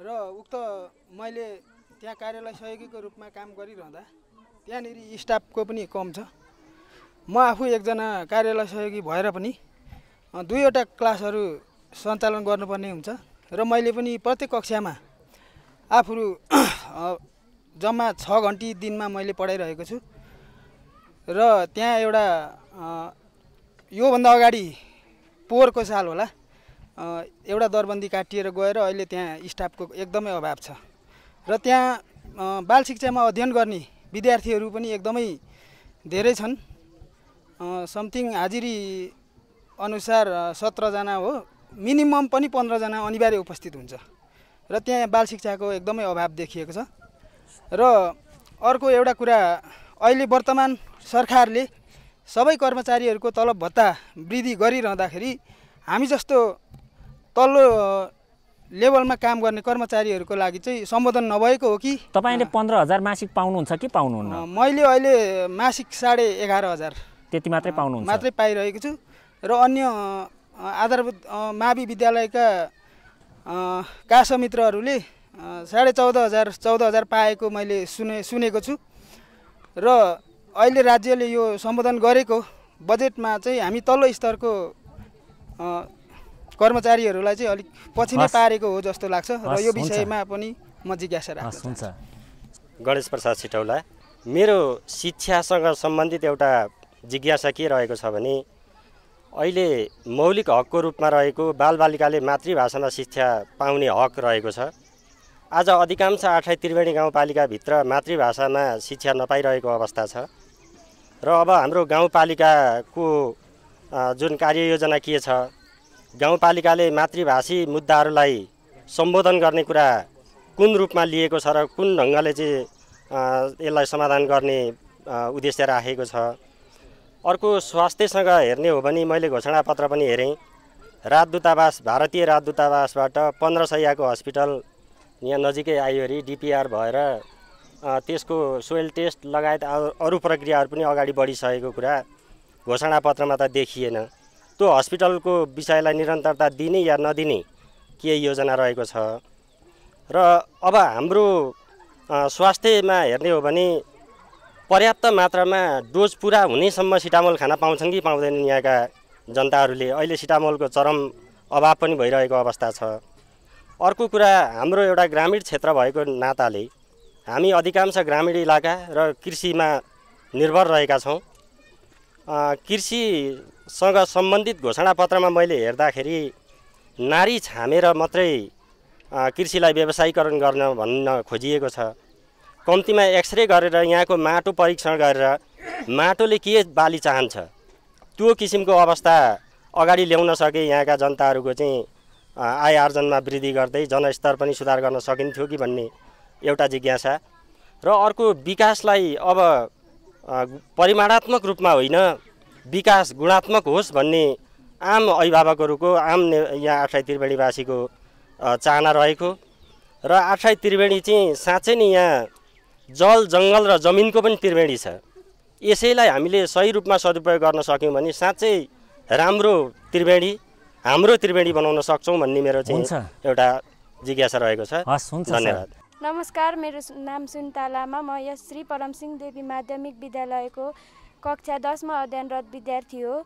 र उक्त मैले त्यहाँ कार्यालय सहयोगीको रूपमा काम गरिरहँदा त्यहाँनिर स्टाफको पनि कम छ म आफू एकजना कार्यालय सहयोगी भएर पनि दुईवटा क्लासहरू सञ्चालन गर्नुपर्ने हुन्छ र मैले पनि प्रत्येक कक्षामा आफू जम्मा छ घन्टी दिनमा मैले पढाइरहेको छु र त्यहाँ एउटा योभन्दा अगाडि पोहोरको साल होला एउटा दरबन्दी काटिएर गएर अहिले त्यहाँ स्टाफको एकदमै अभाव छ र त्यहाँ बाल शिक्षामा अध्ययन गर्ने विद्यार्थीहरू पनि एकदमै धेरै छन् समथिङ हाजिरी अनुसार सत्रजना हो मिनिमम पनि पन्ध्रजना अनिवार्य उपस्थित हुन्छ र त्यहाँ बाल शिक्षाको एकदमै अभाव देखिएको छ र अर्को एउटा कुरा अहिले वर्तमान सरकारले सबै कर्मचारीहरूको तलब भत्ता वृद्धि गरिरहँदाखेरि हामी जस्तो तल्लो लेभलमा काम गर्ने कर्मचारीहरूको लागि चाहिँ सम्बोधन नभएको हो कि तपाईँले पन्ध्र हजार मासिक पाउनुहुन्छ कि पाउनुहुन्न मैले अहिले मासिक साढे एघार हजार त्यति मात्रै पाउनुहुन्छ मात्रै पाइरहेको छु र अन्य आधारभूत मावि विद्यालयका कासा मित्रहरूले साढे चौध हजार चौध हजार पाएको मैले सुने सुनेको छु र अहिले राज्यले यो सम्बोधन गरेको बजेटमा चाहिँ हामी तल्लो स्तरको कर्मचारीहरूलाई चाहिँ अलिक पछि नै पारेको हो जस्तो लाग्छ र यो विषयमा पनि म जिज्ञासा राख्छु गणेश प्रसाद सिटौला मेरो शिक्षासँग सम्बन्धित एउटा जिज्ञासा के रहेको छ भने अहिले मौलिक हकको रूपमा रहेको बालबालिकाले मातृभाषामा शिक्षा पाउने हक रहेको छ आज अधिकांश आठै त्रिवेणी गाउँपालिकाभित्र मातृभाषामा शिक्षा नपाइरहेको अवस्था छ र अब हाम्रो गाउँपालिकाको जुन कार्ययोजना के छ गाउँपालिकाले मातृभाषी मुद्दाहरूलाई सम्बोधन गर्ने कुरा कुन रूपमा लिएको छ र कुन ढङ्गले चाहिँ यसलाई समाधान गर्ने उद्देश्य राखेको छ अर्को स्वास्थ्यसँग हेर्ने हो भने मैले घोषणापत्र पनि हेरेँ राजदूतावास भारतीय राजदूतावासबाट पन्ध्र सयको हस्पिटल यहाँ नजिकै आयो अरे डिपिआर भएर त्यसको सोइल टेस्ट लगायत अरू प्रक्रियाहरू पनि अगाडि बढिसकेको कुरा घोषणापत्रमा त देखिएन त्यो हस्पिटलको विषयलाई निरन्तरता दिने या नदिने के योजना रहेको छ र अब हाम्रो स्वास्थ्यमा हेर्ने हो भने पर्याप्त मात्रामा डोज पुरा हुनेसम्म सिटामोल खान पाउँछन् कि पाउँदैनन् यहाँका जनताहरूले अहिले सिटामोलको चरम अभाव पनि भइरहेको अवस्था छ अर्को कुरा हाम्रो एउटा ग्रामीण क्षेत्र भएको नाताले हामी अधिकांश ग्रामीण इलाका र कृषिमा निर्भर रहेका छौँ कृषिसँग सम्बन्धित घोषणापत्रमा मैले हेर्दाखेरि नारी छामेर मात्रै कृषिलाई व्यवसायीकरण गर्न भन्न खोजिएको छ कम्तीमा एक्सरे गरेर यहाँको माटो परीक्षण गरेर माटोले के बाली चाहन्छ त्यो किसिमको अवस्था अगाडि ल्याउन सके यहाँका जनताहरूको चाहिँ आय आर्जनमा वृद्धि गर्दै जनस्तर पनि सुधार गर्न सकिन्थ्यो कि भन्ने एउटा जिज्ञासा र अर्को विकासलाई अब परिमाणात्मक रूपमा होइन विकास गुणात्मक होस् भन्ने आम अभिभावकहरूको आम यहाँ आठराई त्रिवेणीवासीको चाहना रहेको र आठराई त्रिवेणी चाहिँ साँच्चै नै यहाँ जल जङ्गल र जमिनको पनि त्रिवेणी छ यसैलाई हामीले सही रूपमा सदुपयोग गर्न सक्यौँ भने साँच्चै राम्रो त्रिवेणी हाम्रो त्रिवेणी बनाउन सक्छौँ भन्ने मेरो चाहिँ एउटा जिज्ञासा रहेको छ धन्यवाद नमस्कार मेरो नाम सुनिता लामा म यस श्री परमसिंह देवी माध्यमिक विद्यालयको कक्षा दसमा अध्ययनरत विद्यार्थी हो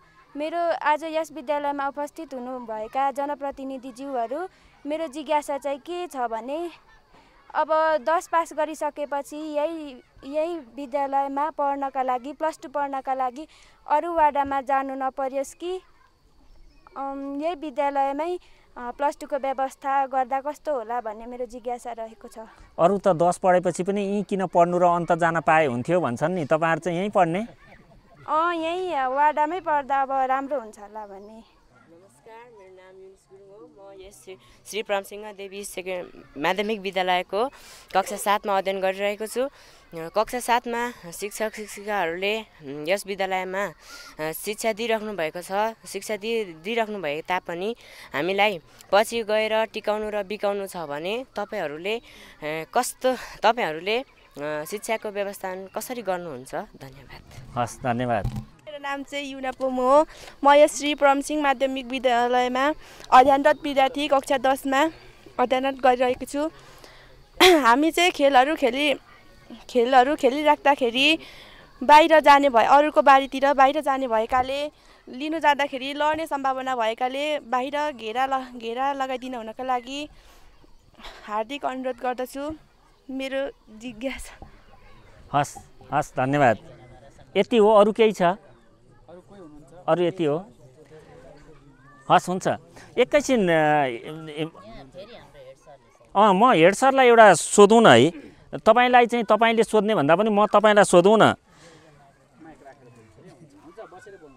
मेरो आज यस विद्यालयमा उपस्थित हुनुभएका जनप्रतिनिधिज्यूहरू मेरो जिज्ञासा चाहिँ के छ भने अब दस पास गरिसकेपछि यही यही विद्यालयमा पढ्नका लागि प्लस टू पढ्नका लागि अरू वाडामा जानु नपरियोस् कि यही विद्यालयमै प्लस टूको व्यवस्था गर्दा कस्तो होला भन्ने मेरो जिज्ञासा रहेको छ अरू त दस पढेपछि पनि यहीँ किन पढ्नु र अन्त जान पाए हुन्थ्यो भन्छन् नि तपाईँहरू चाहिँ यहीँ पढ्ने अँ यहीँ वाडामै पढ्दा अब राम्रो हुन्छ होला भन्ने श्री श्री प्रमसिंह देवी सेकेन्ड माध्यमिक विद्यालयको कक्षा सातमा अध्ययन गरिरहेको छु कक्षा सातमा शिक्षक शिक्षिकाहरूले यस विद्यालयमा शिक्षा दिइराख्नु भएको छ शिक्षा दि दिइराख्नु भए तापनि हामीलाई पछि गएर टिकाउनु र बिकाउनु छ भने तपाईँहरूले कस्तो तपाईँहरूले शिक्षाको व्यवस्थापन कसरी गर्नुहुन्छ धन्यवाद हस् धन्यवाद नाम चाहिँ युना हो म यस श्री प्रमसिंह माध्यमिक विद्यालयमा अध्ययनरत विद्यार्थी कक्षा दसमा अध्ययनरत गरिरहेको छु (clears throat) हामी चाहिँ खेलहरू खेली खेलहरू खेलिराख्दाखेरि बाहिर जाने भए अरूको बारीतिर बाहिर जाने भएकाले लिनु जाँदाखेरि लड्ने सम्भावना भएकाले बाहिर घेरा ल घेरा लगाइदिन हुनका लागि हार्दिक अनुरोध गर्दछु मेरो जिज्ञासा हस् हस् धन्यवाद यति हो अरू केही छ अरू यति हो हस् हुन्छ एकैछिन अँ म हेड सरलाई एउटा सोधौँ न है तपाईँलाई चाहिँ तपाईँले सोध्ने भन्दा पनि म तपाईँलाई सोधौँ न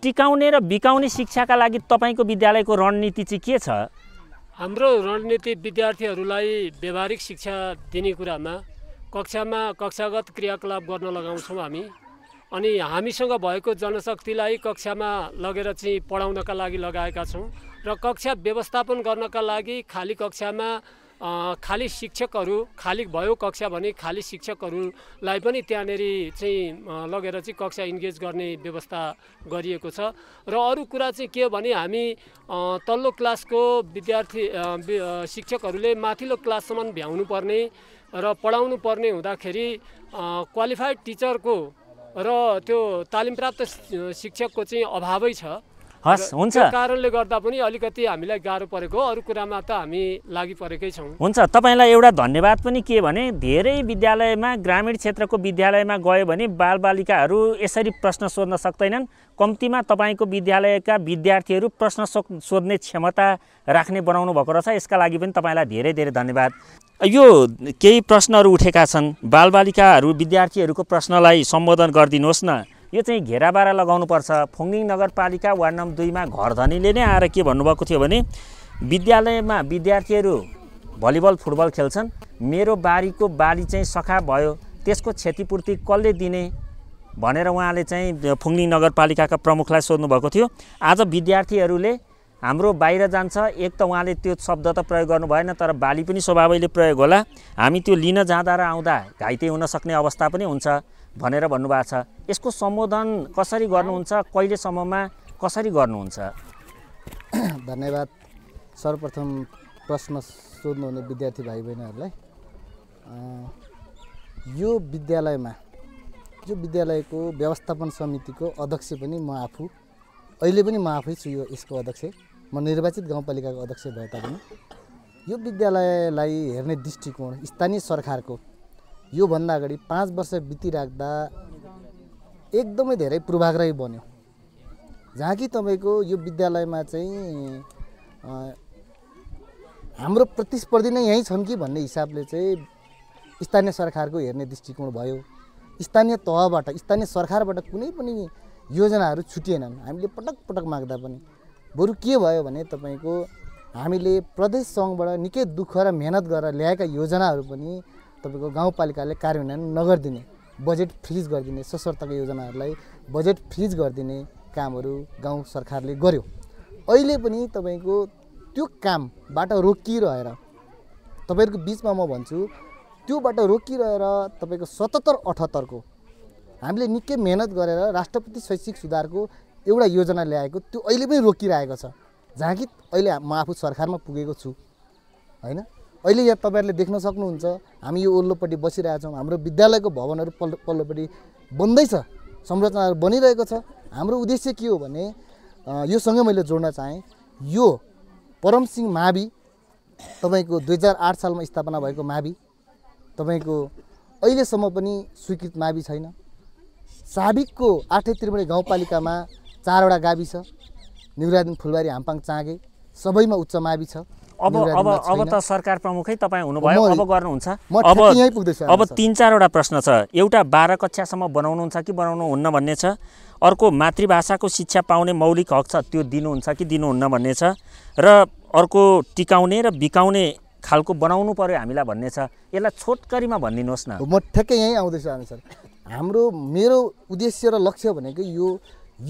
टिकाउने र बिकाउने शिक्षाका लागि तपाईँको विद्यालयको रणनीति चाहिँ के छ हाम्रो रणनीति विद्यार्थीहरूलाई व्यवहारिक शिक्षा दिने कुरामा कक्षामा कक्षागत क्रियाकलाप गर्न लगाउँछौँ हामी अनि हामीसँग भएको जनशक्तिलाई कक्षामा लगेर चाहिँ पढाउनका लागि लगाएका छौँ र कक्षा व्यवस्थापन गर्नका लागि खाली कक्षामा खाली शिक्षकहरू खाली भयो कक्षा भने खाली शिक्षकहरूलाई पनि त्यहाँनिर चाहिँ लगेर चाहिँ कक्षा इन्गेज गर्ने व्यवस्था गरिएको छ र अरू कुरा चाहिँ के भने हामी तल्लो क्लासको विद्यार्थी शिक्षकहरूले माथिल्लो क्लाससम्म भ्याउनु पर्ने र पढाउनु पर्ने हुँदाखेरि क्वालिफाइड टिचरको र त्यो तालिम प्राप्त शिक्षकको चाहिँ अभावै छ हस् हुन्छ कारणले गर्दा पनि अलिकति हामीलाई गाह्रो परेको अरू कुरामा त हामी लागि परेकै छौँ हुन्छ तपाईँलाई एउटा धन्यवाद पनि के भने धेरै विद्यालयमा ग्रामीण क्षेत्रको विद्यालयमा गयो भने बालबालिकाहरू यसरी प्रश्न सोध्न सक्दैनन् कम्तीमा तपाईँको विद्यालयका विद्यार्थीहरू प्रश्न सो सोध्ने क्षमता राख्ने बनाउनु भएको रहेछ यसका लागि पनि तपाईँलाई धेरै धेरै धन्यवाद यो केही प्रश्नहरू उठेका छन् बालबालिकाहरू विद्यार्थीहरूको प्रश्नलाई सम्बोधन गरिदिनुहोस् न यो चाहिँ घेराबारा लगाउनुपर्छ फोङ्गिङ नगरपालिका वार्ड नम्बर दुईमा घरधनीले नै आएर के भन्नुभएको थियो भने विद्यालयमा विद्यार्थीहरू भलिबल फुटबल खेल्छन् मेरो बारीको बाली चाहिँ सखा भयो त्यसको क्षतिपूर्ति कसले दिने भनेर उहाँले चाहिँ फुङ्गिङ नगरपालिकाका प्रमुखलाई सोध्नुभएको थियो आज विद्यार्थीहरूले हाम्रो बाहिर जान्छ एक त उहाँले त्यो शब्द त प्रयोग गर्नु भएन तर बाली पनि स्वभावैले प्रयोग होला हामी त्यो लिन जाँदा र आउँदा घाइते हुन सक्ने अवस्था पनि हुन्छ भनेर भन्नुभएको छ यसको सम्बोधन कसरी गर्नुहुन्छ कहिलेसम्ममा कसरी गर्नुहुन्छ (coughs) धन्यवाद सर्वप्रथम प्रश्न सोध्नुहुने विद्यार्थी भाइ बहिनीहरूलाई यो विद्यालयमा यो विद्यालयको व्यवस्थापन समितिको अध्यक्ष पनि म आफू अहिले पनि म आफै छु यो यसको अध्यक्ष म निर्वाचित गाउँपालिकाको अध्यक्ष भए तापनि यो विद्यालयलाई हेर्ने दृष्टिकोण स्थानीय सरकारको योभन्दा अगाडि पाँच वर्ष बितिराख्दा एकदमै धेरै पूर्वाग्रही बन्यो जहाँ कि तपाईँको यो विद्यालयमा चाहिँ हाम्रो प्रतिस्पर्धी नै यहीँ छन् कि भन्ने हिसाबले चाहिँ स्थानीय सरकारको हेर्ने दृष्टिकोण भयो स्थानीय तहबाट स्थानीय सरकारबाट कुनै पनि योजनाहरू छुटिएनन् हामीले पटक पटक माग्दा पनि बरु के भयो भने तपाईँको हामीले प्रदेश सङ्घबाट निकै दुःख र मेहनत गरेर ल्याएका योजनाहरू पनि तपाईँको गाउँपालिकाले कार्यान्वयन नगरिदिने बजेट फ्रिज गरिदिने सशर्तको योजनाहरूलाई बजेट फ्रिज गरिदिने कामहरू गाउँ सरकारले गर्यो अहिले पनि तपाईँको त्यो कामबाट रोकिरहेर तपाईँहरूको बिचमा म भन्छु त्योबाट रोकिरहेर तपाईँको सतहत्तर अठहत्तरको हामीले निकै मेहनत गरेर राष्ट्रपति शैक्षिक सुधारको एउटा योजना ल्याएको त्यो अहिले पनि रोकिरहेको छ जहाँ कि अहिले म आफू सरकारमा पुगेको छु होइन अहिले यहाँ तपाईँहरूले देख्न सक्नुहुन्छ हामी यो ओल्लोपट्टि बसिरहेछौँ हाम्रो विद्यालयको भवनहरू पल्लो पल्लोपट्टि बन्दैछ संरचनाहरू बनिरहेको छ हाम्रो उद्देश्य के हो भने योसँगै मैले जोड्न चाहेँ यो परमसिंह मावि तपाईँको दुई हजार आठ सालमा स्थापना भएको मावि तपाईँको अहिलेसम्म पनि स्वीकृत मावि छैन साबिकको आठै त्रिवेणी गाउँपालिकामा चारवटा गावि छ फुलबारी हाम्पाङ चाँगे सबैमा उच्च मावि छ अब अब अब त सरकार प्रमुखै तपाईँ हुनुभयो अब गर्नुहुन्छ अब अब तिन चारवटा प्रश्न छ एउटा बाह्र कक्षासम्म बनाउनुहुन्छ कि बनाउनु हुन्न भन्ने छ अर्को मातृभाषाको शिक्षा पाउने मौलिक हक छ त्यो दिनुहुन्छ कि दिनुहुन्न भन्ने छ र अर्को टिकाउने र बिकाउने खालको बनाउनु पऱ्यो हामीलाई भन्ने छ यसलाई छोटकरीमा भनिदिनुहोस् न म ठ्याक्कै यहीँ आउँदैछु हामी सर हाम्रो मेरो उद्देश्य र लक्ष्य भनेको यो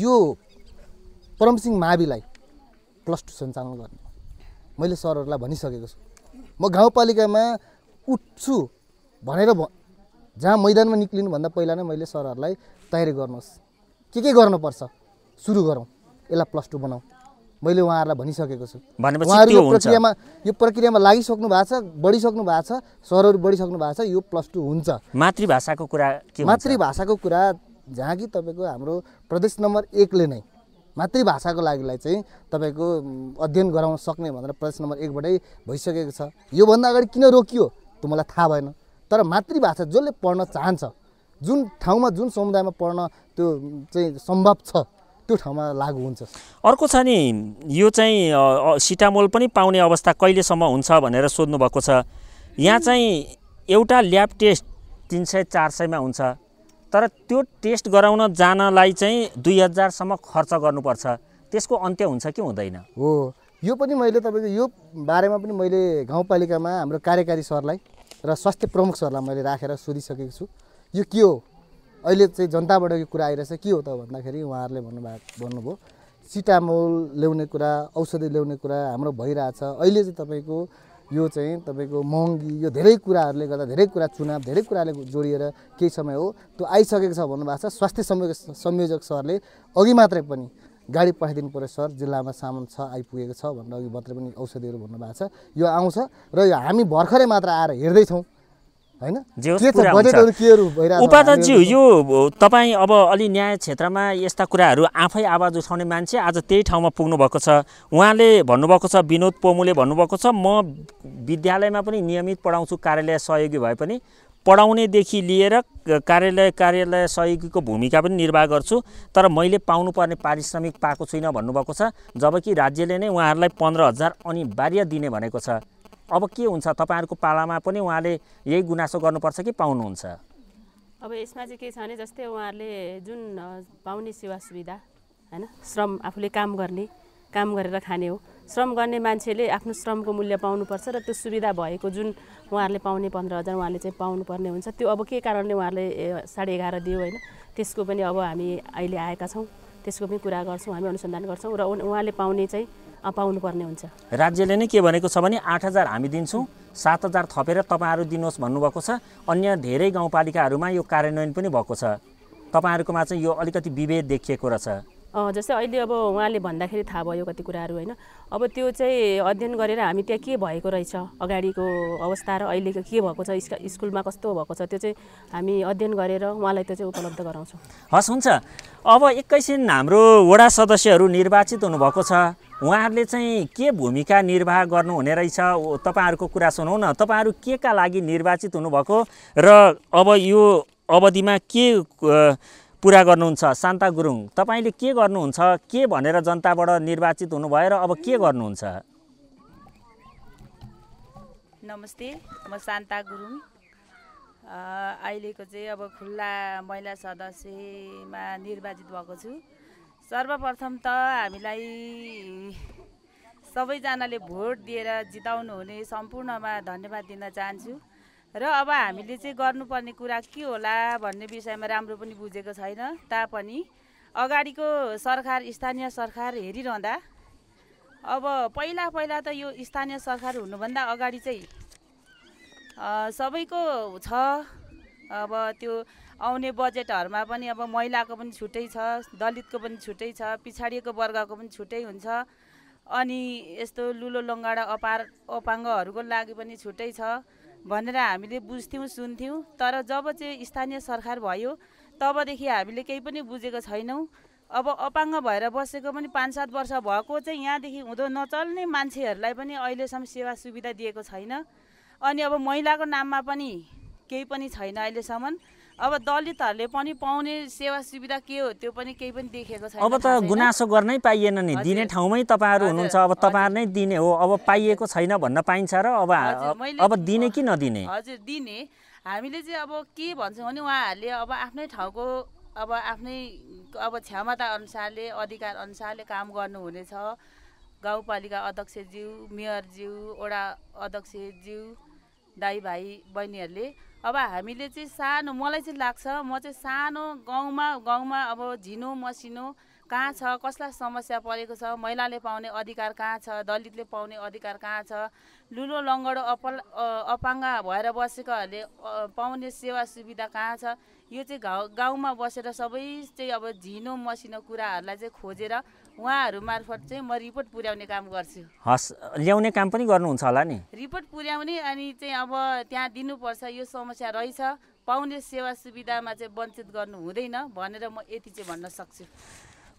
यो परमसिंह माविलाई प्लस टू सञ्चालन गर्ने मैले सरहरूलाई भनिसकेको छु म गाउँपालिकामा उठ्छु भनेर भ जहाँ मैदानमा निक्लिनुभन्दा पहिला नै मैले सरहरूलाई तयारी गर्नुहोस् के के गर्नुपर्छ सुरु गरौँ यसलाई प्लस टू बनाऊ मैले उहाँहरूलाई भनिसकेको छु उहाँहरू यो प्रक्रियामा यो प्रक्रियामा लागिसक्नु भएको छ बढिसक्नु भएको छ सरहरू बढिसक्नु भएको छ यो प्लस टू हुन्छ मातृभाषाको कुरा मातृभाषाको कुरा जहाँ कि तपाईँको हाम्रो प्रदेश नम्बर एकले नै मातृभाषाको लागिलाई चाहिँ तपाईँको अध्ययन गराउन सक्ने भनेर प्रदेश नम्बर एकबाटै भइसकेको छ योभन्दा अगाडि किन रोकियो त्यो मलाई थाहा भएन तर मातृभाषा जसले पढ्न चाहन्छ जुन ठाउँमा जुन समुदायमा पढ्न त्यो चाहिँ सम्भव छ त्यो ठाउँमा लागु हुन्छ अर्को छ नि यो चाहिँ सिटामोल पनि पाउने अवस्था कहिलेसम्म हुन्छ भनेर सोध्नु भएको छ यहाँ चाहिँ एउटा ल्याब टेस्ट तिन सय चार सयमा हुन्छ तर त्यो टेस्ट गराउन जानलाई चाहिँ दुई हजारसम्म खर्च गर्नुपर्छ त्यसको अन्त्य हुन्छ कि हुँदैन हो यो पनि मैले तपाईँको यो बारेमा पनि मैले गाउँपालिकामा हाम्रो कार्यकारी सरलाई र स्वास्थ्य प्रमुख सरलाई मैले राखेर सोधिसकेको छु यो के हो अहिले चाहिँ जनताबाट यो कुरा आइरहेछ के हो त भन्दाखेरि उहाँहरूले भन्नुभएको भन्नुभयो सिटामोल ल्याउने कुरा औषधि ल्याउने कुरा हाम्रो भइरहेछ अहिले चाहिँ तपाईँको यो चाहिँ तपाईँको महँगी यो धेरै कुराहरूले गर्दा धेरै कुरा चुनाव धेरै कुराले जोडिएर केही समय हो त्यो आइसकेको छ भन्नुभएको छ स्वास्थ्य संयोजक संयोजक सरले अघि मात्रै पनि गाडी पठाइदिनु पऱ्यो सर जिल्लामा सामान छ आइपुगेको छ भनेर अघि मात्रै पनि औषधिहरू भन्नुभएको छ यो आउँछ र यो हामी भर्खरै मात्र आएर हेर्दैछौँ उपाध्यक्षज्यू यो तपाईँ अब अलि न्याय क्षेत्रमा यस्ता कुराहरू आफै आवाज उठाउने मान्छे आज त्यही ठाउँमा पुग्नुभएको छ उहाँले भन्नुभएको छ विनोद पोमुले भन्नुभएको छ म विद्यालयमा पनि नियमित पढाउँछु कार्यालय सहयोगी भए पनि पढाउनेदेखि लिएर कार्यालय कार्यालय सहयोगीको भूमिका पनि निर्वाह गर्छु तर मैले पाउनुपर्ने पारिश्रमिक पाएको छुइनँ भन्नुभएको छ जबकि राज्यले नै उहाँहरूलाई पन्ध्र हजार अनिवार्य दिने भनेको छ अब के हुन्छ तपाईँहरूको पालामा पनि उहाँले यही गुनासो गर्नुपर्छ कि पाउनुहुन्छ अब यसमा चाहिँ के छ भने जस्तै उहाँहरूले जुन पाउने सेवा सुविधा होइन श्रम आफूले काम गर्ने काम गरेर खाने हो श्रम गर्ने मान्छेले आफ्नो श्रमको मूल्य पाउनुपर्छ र त्यो सुविधा भएको जुन उहाँहरूले पाउने पन्ध्र हजार उहाँले चाहिँ पाउनुपर्ने हुन्छ त्यो अब के कारणले उहाँहरूले साढे एघार दियो होइन त्यसको पनि अब हामी अहिले आएका छौँ त्यसको पनि कुरा गर्छौँ हामी अनुसन्धान गर्छौँ र उहाँले पाउने चाहिँ पाउनुपर्ने हुन्छ राज्यले नै के भनेको छ भने आठ हजार हामी दिन्छौँ सात हजार थपेर तपाईँहरू दिनुहोस् भन्नुभएको छ अन्य धेरै गाउँपालिकाहरूमा यो कार्यान्वयन पनि भएको छ तपाईँहरूकोमा चाहिँ यो अलिकति विभेद देखिएको रहेछ जस्तै अहिले अब उहाँले भन्दाखेरि थाहा भयो कति कुराहरू होइन अब त्यो चाहिँ अध्ययन गरेर हामी त्यहाँ के भएको रहेछ अगाडिको अवस्था र अहिलेको के भएको छ स्कुलमा कस्तो भएको छ त्यो चाहिँ हामी अध्ययन गरेर उहाँलाई त्यो चाहिँ उपलब्ध गराउँछौँ हस् हुन्छ अब एकैछिन हाम्रो वडा सदस्यहरू निर्वाचित हुनुभएको छ उहाँहरूले चाहिँ के भूमिका निर्वाह गर्नुहुने रहेछ तपाईँहरूको कुरा सुनौ न तपाईँहरू के का लागि निर्वाचित हुनुभएको र अब यो अवधिमा के पुरा गर्नुहुन्छ शान्ता गुरुङ तपाईँले के गर्नुहुन्छ के भनेर जनताबाट निर्वाचित हुनुभयो र अब के गर्नुहुन्छ नमस्ते म शान्ता गुरुङ अहिलेको चाहिँ अब खुल्ला महिला सदस्यमा निर्वाचित भएको छु सर्वप्रथम त हामीलाई सबैजनाले भोट दिएर जिताउनु हुने सम्पूर्णमा धन्यवाद दिन चाहन्छु र अब हामीले चाहिँ गर्नुपर्ने कुरा के होला भन्ने विषयमा राम्रो पनि बुझेको छैन तापनि अगाडिको सरकार स्थानीय सरकार हेरिरहँदा अब पहिला पहिला त यो स्थानीय सरकार हुनुभन्दा अगाडि चाहिँ सबैको छ अब त्यो आउने बजेटहरूमा पनि अब महिलाको पनि छुट्टै छ दलितको पनि छुट्टै छ पिछाडिएको वर्गको पनि छुट्टै हुन्छ अनि यस्तो लुलो लङ्गाडा अपार अपाङ्गहरूको लागि पनि छुट्टै छ भनेर हामीले बुझ्थ्यौँ सुन्थ्यौँ तर जब चाहिँ स्थानीय सरकार भयो तबदेखि हामीले केही पनि बुझेको छैनौँ अब अपाङ्ग भएर बसेको पनि पाँच सात वर्ष भएको चाहिँ यहाँदेखि हुँदो नचल्ने मान्छेहरूलाई पनि अहिलेसम्म सेवा सुविधा दिएको छैन अनि अब महिलाको नाममा पनि केही पनि छैन अहिलेसम्म अब दलितहरूले पनि पाउने सेवा सुविधा के हो त्यो पनि केही पनि देखेको छैन अब त गुनासो गर्नै पाइएन नि दिने ठाउँमै तपाईँहरू हुनुहुन्छ अब तपाईँहरू नै दिने हो अब पाइएको छैन भन्न पाइन्छ र अब अब दिने कि नदिने हजुर दिने हामीले चाहिँ अब के भन्छौँ भने उहाँहरूले अब आफ्नै ठाउँको अब आफ्नै अब क्षमता अनुसारले अधिकार अनुसारले काम गर्नुहुनेछ गाउँपालिका अध्यक्षज्यू मेयरज्यू वडा अध्यक्षज्यू दाई भाइ बहिनीहरूले अब हामीले चाहिँ सानो मलाई चाहिँ लाग्छ म चाहिँ सानो गाउँमा गाउँमा अब झिनो मसिनो कहाँ छ कसलाई समस्या परेको छ महिलाले पाउने अधिकार कहाँ छ दलितले पाउने अधिकार कहाँ छ लुलो लङ्गडो अपल अपाङ्ग भएर बसेकाहरूले पाउने सेवा सुविधा कहाँ छ यो चाहिँ गाउँ गाउँमा बसेर सबै चाहिँ अब झिनो मसिनो कुराहरूलाई चाहिँ खोजेर उहाँहरू मार्फत चाहिँ म रिपोर्ट पुर्याउने काम गर्छु हस् ल्याउने काम पनि गर्नुहुन्छ होला नि रिपोर्ट पुर्याउने अनि चाहिँ अब त्यहाँ दिनुपर्छ यो समस्या रहेछ पाउने सेवा सुविधामा चाहिँ वञ्चित गर्नु हुँदैन भनेर म यति चाहिँ भन्न सक्छु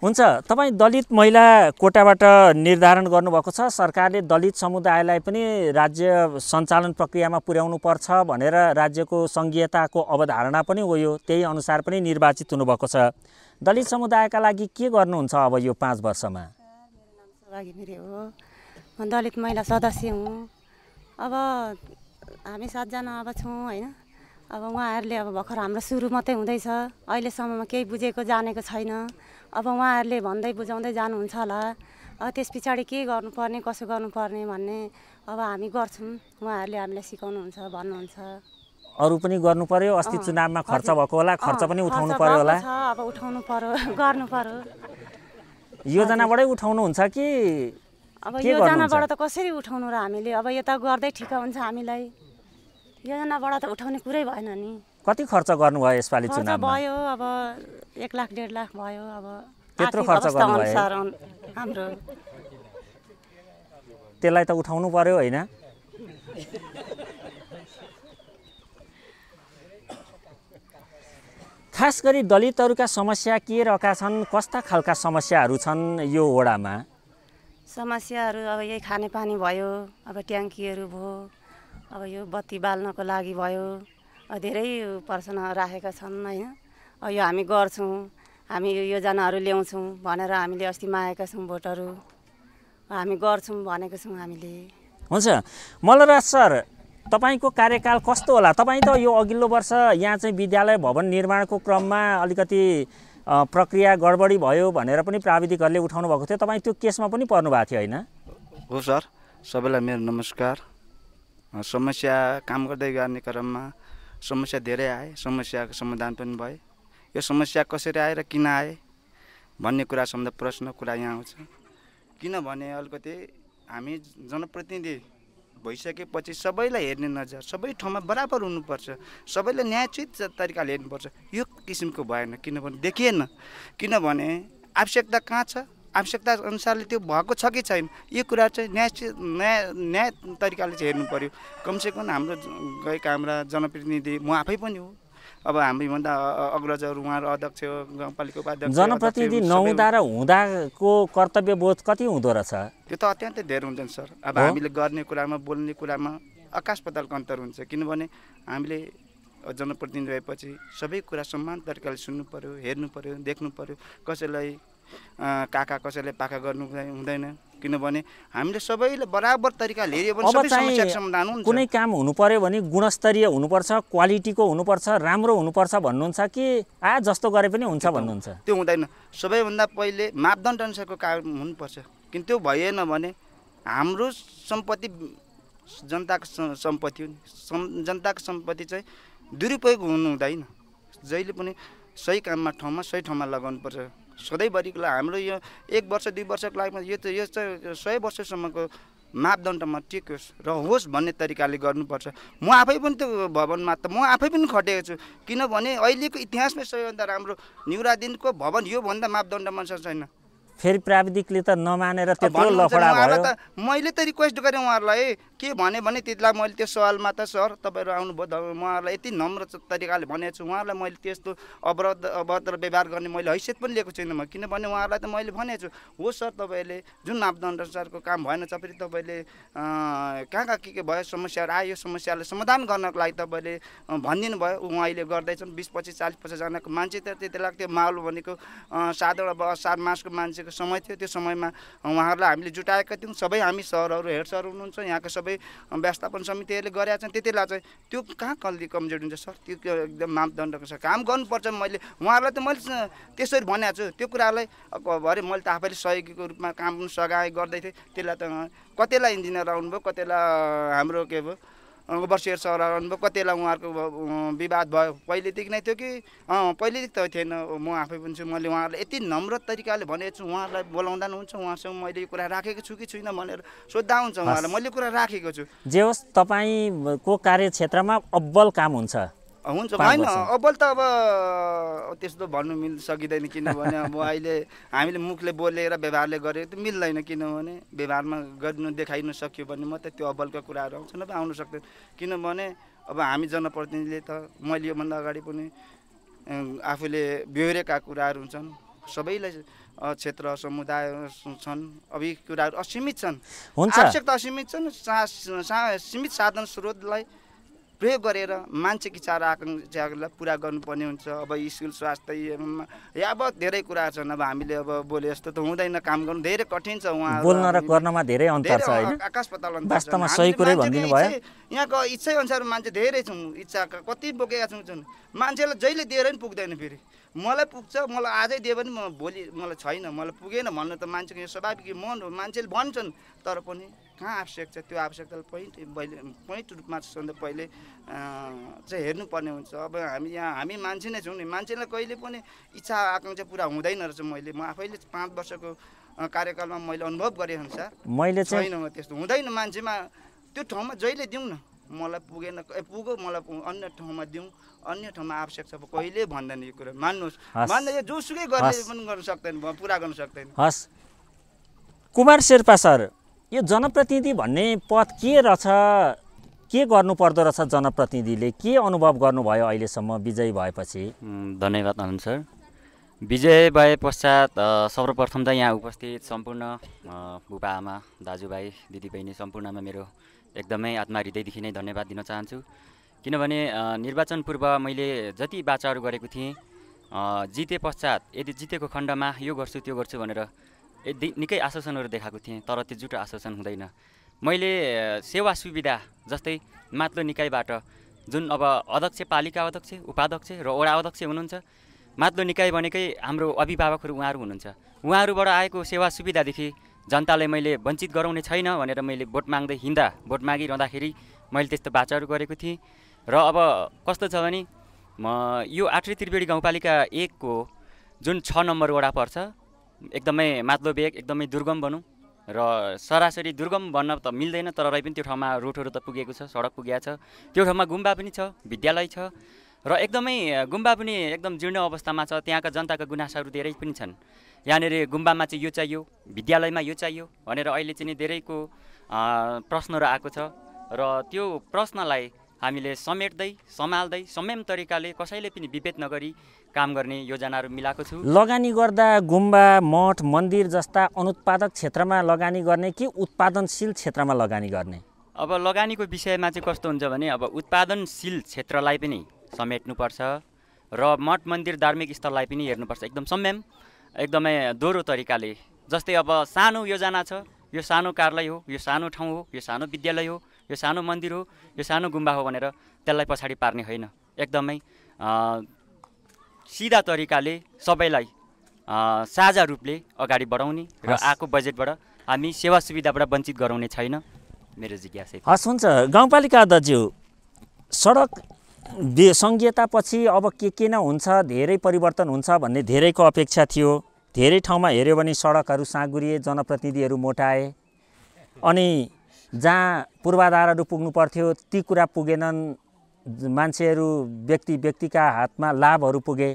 हुन्छ तपाईँ दलित महिला कोटाबाट निर्धारण गर्नुभएको छ सरकारले दलित समुदायलाई पनि राज्य सञ्चालन प्रक्रियामा पुर्याउनु पर्छ भनेर राज्यको सङ्घीयताको अवधारणा पनि हो यो त्यही अनुसार पनि निर्वाचित हुनुभएको छ दलित समुदायका लागि के गर्नुहुन्छ अब यो पाँच वर्षमा हो दलित महिला सदस्य हुँ अब हामी सातजना अब छौँ होइन अब उहाँहरूले अब भर्खर हाम्रो सुरु मात्रै हुँदैछ अहिलेसम्ममा केही बुझेको जानेको छैन अब उहाँहरूले भन्दै बुझाउँदै जानुहुन्छ होला त्यस पछाडि के गर्नुपर्ने कसो गर्नुपर्ने भन्ने अब हामी गर्छौँ उहाँहरूले हामीलाई सिकाउनुहुन्छ भन्नुहुन्छ अरू पनि गर्नु पर्यो अस्ति चुनावमा खर्च भएको होला खर्च पनि उठाउनु पर्यो होला अब उठाउनु पर्यो गर्नु पर्यो योजनाबाटै उठाउनुहुन्छ कि अब योजनाबाट त कसरी उठाउनु र हामीले अब यता गर्दै ठिक हुन्छ हामीलाई योजनाबाट त उठाउने कुरै भएन नि कति खर्च गर्नुभयो यसपालि चुनावमा भयो अब एक लाख डेढ लाख भयो अब त्यत्रो खर्च गर्नुभयो हाम्रो त्यसलाई त उठाउनु पर्यो होइन खास गरी दलितहरूका समस्या के रहेका छन् कस्ता खालका समस्याहरू छन् यो वडामा समस्याहरू अब यही खानेपानी भयो अब ट्याङ्कीहरू भयो अब यो बत्ती बाल्नको लागि भयो धेरै प्रश्न राखेका छन् होइन यो हामी गर्छौँ हामी यो योजनाहरू ल्याउँछौँ भनेर हामीले अस्ति मागेका छौँ भोटहरू हामी गर्छौँ भनेको छौँ हामीले हुन्छ मलराज सर तपाईँको कार्यकाल कस्तो होला तपाईँ त यो अघिल्लो वर्ष यहाँ चाहिँ विद्यालय भवन निर्माणको क्रममा अलिकति प्रक्रिया गडबडी भयो भनेर पनि प्राविधिकहरूले उठाउनु भएको थियो तपाईँ त्यो केसमा पनि पर्नुभएको थियो होइन हो सर सबैलाई मेरो नमस्कार समस्या काम गर्दै गर्ने क्रममा समस्या धेरै आए समस्याको समाधान पनि भए यो समस्या कसरी आएर किन आए भन्ने कुरा सम्बन्ध प्रश्न कुरा यहाँ आउँछ किनभने अलिकति हामी जनप्रतिनिधि भइसकेपछि सबैलाई हेर्ने नजर सबै ठाउँमा बराबर हुनुपर्छ सबैलाई न्यायचित तरिकाले हेर्नुपर्छ यो किसिमको भएन किनभने देखिएन किनभने आवश्यकता कहाँ छ आवश्यकता अनुसारले त्यो भएको छ कि छैन यो कुरा चाहिँ न्याय न्याय न्याय तरिकाले चाहिँ हेर्नु पऱ्यो कमसेकम हाम्रो गएका हाम्रा जनप्रतिनिधि म आफै पनि हो अब हामीभन्दा अग्रजहरू उहाँहरू अध्यक्ष गाउँपालिका उपाध्यक्ष जनप्रतिनिधि नहुँदा र हुँदाको कर्तव्य बोध कति हुँदो रहेछ त्यो त अत्यन्तै धेरै हुन्छ सर अब हामीले गर्ने कुरामा बोल्ने कुरामा आकाश पतालको अन्तर हुन्छ किनभने हामीले जनप्रतिनिधि भएपछि सबै कुरा समान तरिकाले सुन्नु पऱ्यो हेर्नु पऱ्यो देख्नु पऱ्यो कसैलाई काका कसैले पाका गर्नु हुँदैन किनभने हामीले सबैले बराबर तरिकाले हेऱ्यो भने सबै समस्याको समाधान हुन्छ कुनै काम हुनु पर्यो भने गुणस्तरीय हुनुपर्छ क्वालिटीको हुनुपर्छ राम्रो हुनुपर्छ भन्नुहुन्छ कि आ जस्तो गरे पनि हुन्छ भन्नुहुन्छ त्यो हुँदैन सबैभन्दा पहिले मापदण्ड अनुसारको काम हुनुपर्छ किन त्यो भएन भने हाम्रो सम्पत्ति जनताको सम्पत्ति जनताको सम्पत्ति चाहिँ दुरुपयोग हुनु हुँदैन जहिले पनि सही काममा ठाउँमा सही ठाउँमा लगाउनुपर्छ सधैँभरिको लागि हाम्रो यो एक वर्ष दुई वर्षको लागिमा यो त यो चाहिँ सय वर्षसम्मको मापदण्डमा टेकोस् र होस् भन्ने तरिकाले गर्नुपर्छ म आफै पनि त्यो भवनमा त म आफै पनि खटेको छु किनभने अहिलेको इतिहासमै सबैभन्दा राम्रो न्युरादिनको भवन योभन्दा मापदण्डमा छैन फेरि प्राविधिकले त नमानेर त्यत्रो लफडा भयो मैले त रिक्वेस्ट गरेँ उहाँहरूलाई के भने भने बेला मैले त्यो सवालमा त सर तपाईँहरू आउनुभयो उहाँहरूलाई यति नम्र तरिकाले भनेको छु उहाँहरूलाई मैले त्यस्तो अवरोध अभद्र व्यवहार गर्ने मैले हैसियत पनि लिएको छैन म किनभने उहाँहरूलाई त मैले भनेको छु हो सर तपाईँहरूले जुन मापदण्ड अनुसारको काम भएन फेरि तपाईँले कहाँ कहाँ के के भयो समस्याहरू आयो यो समस्यालाई समाधान गर्नको लागि तपाईँले भनिदिनु भयो अहिले गर्दैछन् बिस पच्चिस चालिस पचासजनाको मान्छे त त्यति बेला त्यो माहौल भनेको सातवटा असार मासको मान्छेको भएको समय थियो त्यो समयमा उहाँहरूलाई हामीले जुटाएका थियौँ सबै हामी सरहरू हेड सर हुनुहुन्छ यहाँको सबै व्यवस्थापन समितिहरूले गरेका छन् त्यति बेला चाहिँ त्यो कहाँ कल्ली कमजोर हुन्छ सर त्यो एकदम मापदण्डको छ काम गर्नुपर्छ मैले उहाँहरूलाई त मैले त्यसरी भनेको छु त्यो कुरालाई भरे मैले त आफैले सहयोगीको रूपमा काम सघाएँ गर्दै थिएँ त्यसलाई त कतिलाई इन्जिनियर आउनुभयो कतिलाई हाम्रो के भयो वर्षेर सर आउनुभयो कतिलाई उहाँहरूको विवाद भयो पहिलेदेखि नै थियो कि पहिलेदेखि त थिएन म आफै पनि छु मैले उहाँहरूलाई यति नम्र तरिकाले भनेको छु उहाँहरूलाई बोलाउँदा पनि हुन्छ उहाँसँग मैले यो कुरा राखेको छु कि छुइनँ भनेर सोद्धा हुन्छ उहाँहरूलाई मैले कुरा राखेको छु जे होस् तपाईँको कार्यक्षेत्रमा अब्बल काम हुन्छ हुन्छ होइन अब्बल त अब त्यस्तो भन्नु मिल सकिँदैन किनभने अब अहिले हामीले मुखले बोलेर व्यवहारले गरेको त मिल्दैन किनभने व्यवहारमा गर्नु देखाइनु सक्यो भने मात्रै त्यो अब्बलका कुराहरू आउँछ नभए आउनु सक्दैन किनभने अब हामी जनप्रतिनिधिले त मैले योभन्दा अगाडि पनि आफूले बिहोरेका कुराहरू हुन्छन् सबैलाई क्षेत्र समुदाय छन् अब यी कुराहरू असीमित छन् आवश्यकता असीमित छन् सीमित साधन स्रोतलाई प्रयोग गरेर मान्छेको चार आकाङ्क्षाहरूलाई पुरा गर्नुपर्ने हुन्छ अब स्कुल स्वास्थ्य यावत धेरै कुराहरू छन् अब हामीले अब बोले जस्तो त हुँदैन काम गर्नु धेरै कठिन छ उहाँ बोल्न र गर्नमा धेरै अन्तर छ आकाश वास्तवमा सही कुरै भनिदिनु भयो यहाँको इच्छा अनुसार मान्छे धेरै छौँ इच्छा कति बोकेका छौँ जुन मान्छेलाई जहिले दिएर पनि पुग्दैन फेरि मलाई पुग्छ मलाई आजै दिए पनि म भोलि मलाई छैन मलाई पुगेन भन्नु त मान्छेको यो स्वाभाविक मन हो मान्छेले भन्छन् तर पनि कहाँ आवश्यक छ त्यो आवश्यकता पोइन्ट पहिले पोइन्ट रूपमा सन्दर्भ पहिले चाहिँ हेर्नुपर्ने हुन्छ अब हामी यहाँ हामी मान्छे नै छौँ नि मान्छेलाई कहिले पनि इच्छा आकाङ्क्षा पुरा हुँदैन रहेछ मैले म आफैले पाँच वर्षको कार्यकालमा मैले अनुभव गरेँ अनुसार मैले छैन त्यस्तो हुँदैन मान्छेमा त्यो ठाउँमा जहिले दिउँ न मलाई पुगेन ए पुगो मलाई अन्य ठाउँमा दिउँ अन्य ठाउँमा आवश्यक छ कहिले भन्दैन यो कुरा मान्नुहोस् मान्दा यो जोसुकै गर्ने पनि गर्नु सक्दैन पुरा गर्नु सक्दैन हस् कुमार शेर्पा सर यो जनप्रतिनिधि भन्ने पद के रहेछ के गर्नुपर्दो रहेछ जनप्रतिनिधिले के अनुभव गर्नुभयो अहिलेसम्म विजयी भएपछि धन्यवाद अनन्द सर विजय भए पश्चात सर्वप्रथम त यहाँ उपस्थित सम्पूर्ण बुबा आमा दाजुभाइ दिदीबहिनी सम्पूर्णमा मेरो एकदमै आत्मा हृदयदेखि नै धन्यवाद दिन चाहन्छु किनभने निर्वाचन पूर्व मैले जति बाचाहरू गरेको थिएँ जिते पश्चात यदि जितेको खण्डमा यो गर्छु त्यो गर्छु भनेर निकै आश्वासनहरू देखाएको थिएँ तर त्यो जुटो आश्वासन हुँदैन मैले सेवा सुविधा जस्तै मात्लो निकायबाट जुन अब अध्यक्ष पालिका अध्यक्ष उपाध्यक्ष र वडा अध्यक्ष हुनुहुन्छ मात्लो निकाय भनेकै हाम्रो अभिभावकहरू उहाँहरू हुनुहुन्छ उहाँहरूबाट आएको सेवा सुविधादेखि जनतालाई मैले वञ्चित गराउने छैन भनेर मैले भोट माग्दै हिँड्दा भोट मागिरहँदाखेरि मैले त्यस्तो बाचाहरू गरेको थिएँ र अब कस्तो छ भने म यो आठ्री त्रिवेणी गाउँपालिका एकको जुन छ नम्बर वडा पर्छ एकदमै माथिल्लो बेग एकदमै दुर्गम भनौँ र सरासरी दुर्गम भन्न त मिल्दैन तर रै पनि त्यो ठाउँमा रोडहरू त पुगेको छ सडक पुगेको छ त्यो ठाउँमा गुम्बा पनि छ विद्यालय छ र एकदमै गुम्बा पनि एकदम जीर्ण अवस्थामा छ त्यहाँका जनताको गुनासाहरू धेरै पनि छन् यहाँनिर गुम्बामा चाहिँ यो चाहियो विद्यालयमा यो चाहियो भनेर अहिले चाहिँ नि धेरैको प्रश्नहरू आएको छ र त्यो प्रश्नलाई हामीले समेट्दै सम्हाल्दै संयम तरिकाले कसैले पनि विभेद नगरी काम गर्ने योजनाहरू मिलाएको छु लगानी गर्दा गुम्बा मठ मन्दिर जस्ता अनुत्पादक क्षेत्रमा लगानी गर्ने कि उत्पादनशील क्षेत्रमा लगानी गर्ने अब लगानीको विषयमा चाहिँ कस्तो हुन्छ भने अब उत्पादनशील क्षेत्रलाई पनि समेट्नुपर्छ र मठ मन्दिर धार्मिक स्थललाई पनि हेर्नुपर्छ एकदम संयम एकदमै दोहोरो तरिकाले जस्तै अब सानो योजना छ यो सानो कार्यालय हो यो सानो ठाउँ हो यो सानो विद्यालय हो यो सानो मन्दिर हो यो सानो गुम्बा हो भनेर त्यसलाई पछाडि पार्ने होइन एकदमै सिधा तरिकाले सबैलाई साझा रूपले अगाडि बढाउने र आएको बजेटबाट हामी सेवा सुविधाबाट वञ्चित गराउने छैन मेरो जिज्ञासा हस् हुन्छ गाउँपालिका अध्यक्ष सडक सङ्घीयतापछि अब के के न हुन्छ धेरै परिवर्तन हुन्छ भन्ने धेरैको अपेक्षा थियो धेरै ठाउँमा हेऱ्यो भने सडकहरू साँगुरिए जनप्रतिनिधिहरू मोटाए अनि जहाँ पूर्वाधारहरू पुग्नु पर्थ्यो ती कुरा पुगेनन् मान्छेहरू व्यक्ति व्यक्तिका हातमा लाभहरू पुगे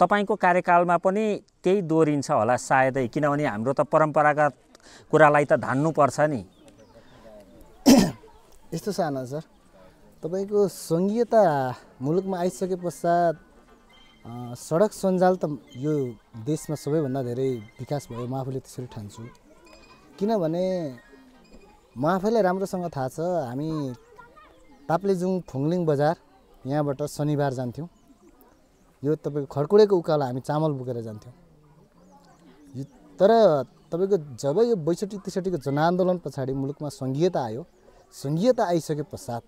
तपाईँको कार्यकालमा पनि त्यही दोहोरिन्छ होला सायदै किनभने हाम्रो त परम्परागत कुरालाई त धान्नुपर्छ नि (coughs) यस्तो छ आनन्द सर तपाईँको सङ्घीयता मुलुकमा आइसके पश्चात सडक सञ्जाल त यो देशमा सबैभन्दा धेरै विकास भयो म आफूले त्यसरी ठान्छु किनभने म आफैलाई राम्रोसँग थाहा छ हामी ताप्लेजुङ फुङलिङ बजार यहाँबाट शनिबार जान्थ्यौँ यो तपाईँको खडकुडेको उकालो हामी चामल बोकेर जान्थ्यौँ तर तपाईँको जब यो बैसठी त्रिसठीको जनआन्दोलन पछाडि मुलुकमा सङ्घीयता आयो सङ्घीयता आइसके पश्चात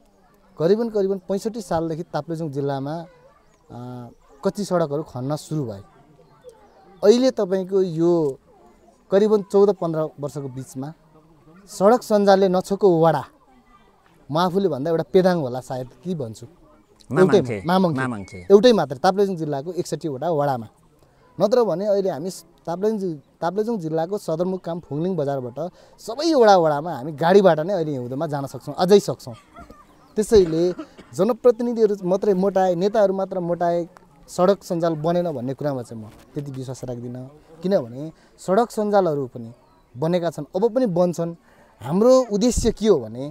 करिबन करिबन पैँसठी सालदेखि ताप्लेजुङ जिल्लामा कच्ची सडकहरू खन्न सुरु भए अहिले तपाईँको यो करिबन चौध पन्ध्र वर्षको बिचमा सडक सञ्जालले नछोको वडा म आफूले भन्दा एउटा पेदाङ होला सायद के भन्छु एउटै मामङ एउटै मात्र ताप्लेजुङ जिल्लाको एकसठीवटा वडामा नत्र भने अहिले हामी ताप्लेजुङ ताप्लेजुङ जिल्लाको सदरमुकाम फुङलिङ बजारबाट सबै वडा वडामा हामी गाडीबाट नै अहिले हिउँदोमा जान सक्छौँ अझै सक्छौँ त्यसैले जनप्रतिनिधिहरू मात्रै मोटाए नेताहरू मात्र मोटाए सडक सञ्जाल बनेन भन्ने कुरामा चाहिँ म त्यति विश्वास राख्दिनँ किनभने सडक सञ्जालहरू पनि बनेका छन् अब पनि बन्छन् हाम्रो उद्देश्य के हो भने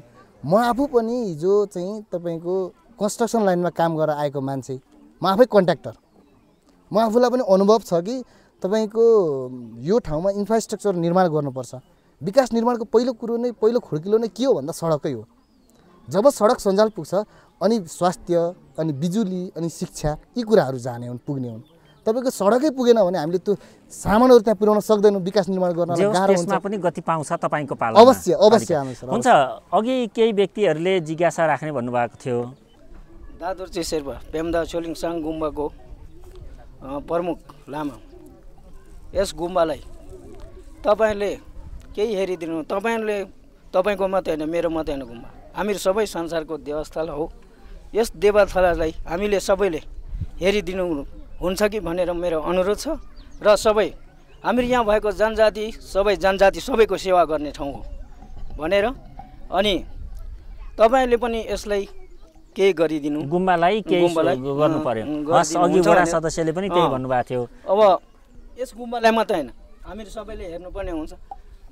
म आफू पनि हिजो चाहिँ तपाईँको कन्स्ट्रक्सन लाइनमा काम गरेर आएको मान्छे म आफै कन्ट्याक्टर म आफूलाई पनि अनुभव छ कि तपाईँको यो ठाउँमा इन्फ्रास्ट्रक्चर निर्माण गर्नुपर्छ विकास निर्माणको पहिलो कुरो नै पहिलो खुड्किलो नै के हो भन्दा सडकै हो जब सडक सञ्जाल पुग्छ अनि स्वास्थ्य अनि बिजुली अनि शिक्षा यी कुराहरू जाने हुन् पुग्ने हुन् तपाईँको सडकै पुगेन भने हामीले त्यो सामानहरू त्यहाँ पुर्याउन सक्दैनौँ विकास निर्माण गर्न गाह्रो हुन्छ पनि गति पाउँछ तपाईँको पालो अवश्य अवश्य हुन्छ अघि केही व्यक्तिहरूले जिज्ञासा राख्ने भन्नुभएको थियो दादुर चाहिँ शेर्पा पेम्दा साङ गुम्बाको प्रमुख लामा यस गुम्बालाई तपाईँले केही हेरिदिनु तपाईँले तपाईँको मात्रै होइन मेरो मात्रै होइन गुम्बा हामीहरू सबै संसारको देवस्थल हो यस देवस्थललाई हामीले सबैले हेरिदिनु हुन्छ कि भनेर मेरो अनुरोध छ र सबै हामी यहाँ भएको जनजाति सबै जनजाति सबैको सेवा गर्ने ठाउँ हो भनेर अनि तपाईँले पनि यसलाई केही गरिदिनु गुम्बालाई केही गर्नु पर्यो अघि वडा सदस्यले पनि त्यही भन्नुभएको थियो अब यस गुम्बालाई मात्रै होइन हामीहरू सबैले हेर्नुपर्ने हुन्छ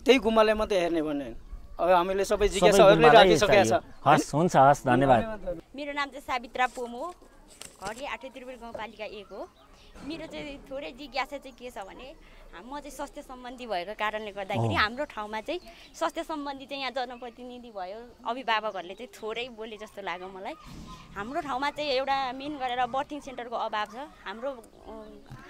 त्यही गुम्बालाई मात्रै हेर्ने भन्ने होइन अब हामीले सबै जिज्ञासा राखिसकेका छ हस् हुन्छ हस् धन्यवाद मेरो नाम चाहिँ सावित्रा पोम हो घडी आठै त्रिपुर गाउँपालिका एक हो मेरो चाहिँ थोरै जिज्ञासा चाहिँ के छ भने म चाहिँ स्वास्थ्य सम्बन्धी भएको कारणले गर्दाखेरि हाम्रो ठाउँमा चाहिँ स्वास्थ्य सम्बन्धी चाहिँ यहाँ जनप्रतिनिधि भयो अभिभावकहरूले चाहिँ थोरै बोले जस्तो लाग्यो मलाई हाम्रो ठाउँमा चाहिँ एउटा मेन गरेर बर्थिङ सेन्टरको अभाव छ हाम्रो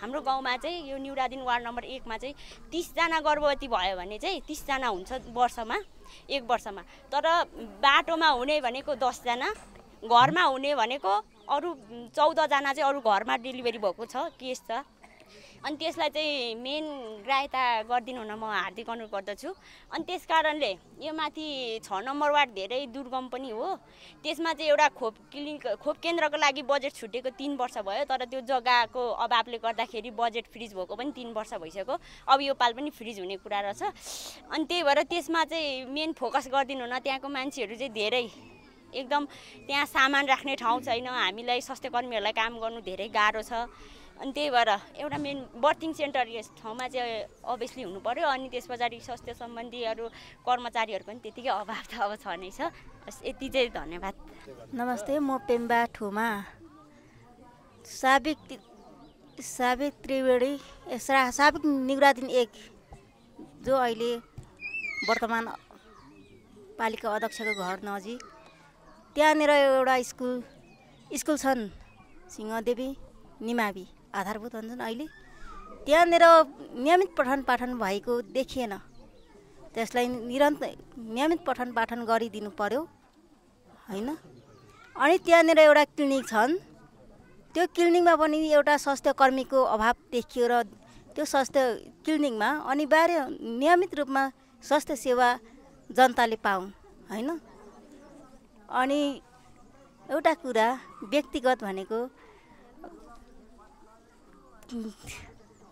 हाम्रो गाउँमा चाहिँ यो न्युरादिन वार्ड नम्बर एकमा चाहिँ तिसजना गर्भवती भयो भने चाहिँ तिसजना हुन्छ वर्षमा एक वर्षमा तर बाटोमा हुने भनेको दसजना घरमा हुने भनेको अरू चौधजना चाहिँ अरू घरमा डेलिभरी भएको छ केस छ अनि त्यसलाई चाहिँ मेन रायता गरिदिनु हुन म हार्दिक अनुरोध गर्दछु अनि त्यस कारणले यो माथि छ नम्बर वार्ड धेरै दुर्गम पनि हो त्यसमा चाहिँ एउटा खोप क्लिनिक खोप केन्द्रको लागि बजेट छुटेको तिन वर्ष भयो तर त्यो जग्गाको अभावले गर्दाखेरि बजेट फ्रिज भएको पनि तिन वर्ष भइसक्यो अब यो पाल पनि फ्रिज हुने कुरा रहेछ अनि त्यही भएर त्यसमा चाहिँ मेन फोकस गरिदिनु हुन त्यहाँको मान्छेहरू चाहिँ धेरै एकदम त्यहाँ सामान राख्ने ठाउँ छैन हामीलाई स्वास्थ्यकर्मीहरूलाई काम गर्नु धेरै गाह्रो छ अनि त्यही भएर एउटा मेन बर्थिङ सेन्टर यस ठाउँमा चाहिँ अभियसली हुनु पऱ्यो अनि त्यस पछाडि स्वास्थ्य सम्बन्धी अरू कर्मचारीहरूको पनि त्यतिकै अभाव त अब छ नै छ यति चाहिँ धन्यवाद नमस्ते म पेम्बा ठुमा साबिक साबिक त्रिवेणी साबिक निगराधीन एक जो अहिले वर्तमान पालिका अध्यक्षको घर नजिक त्यहाँनिर एउटा स्कुल स्कुल छन् सिंहदेवी निमावी आधारभूत हुन्छन् अहिले त्यहाँनिर नियमित पठन पाठन भएको देखिएन त्यसलाई निरन्तर नियमित पठन पाठन गरिदिनु पर्यो होइन अनि त्यहाँनिर एउटा क्लिनिक छन् त्यो क्लिनिकमा पनि एउटा स्वास्थ्यकर्मीको अभाव देखियो र त्यो स्वास्थ्य क्लिनिकमा अनिवार्य नियमित रूपमा स्वास्थ्य सेवा जनताले पाऊ होइन अनि एउटा कुरा व्यक्तिगत भनेको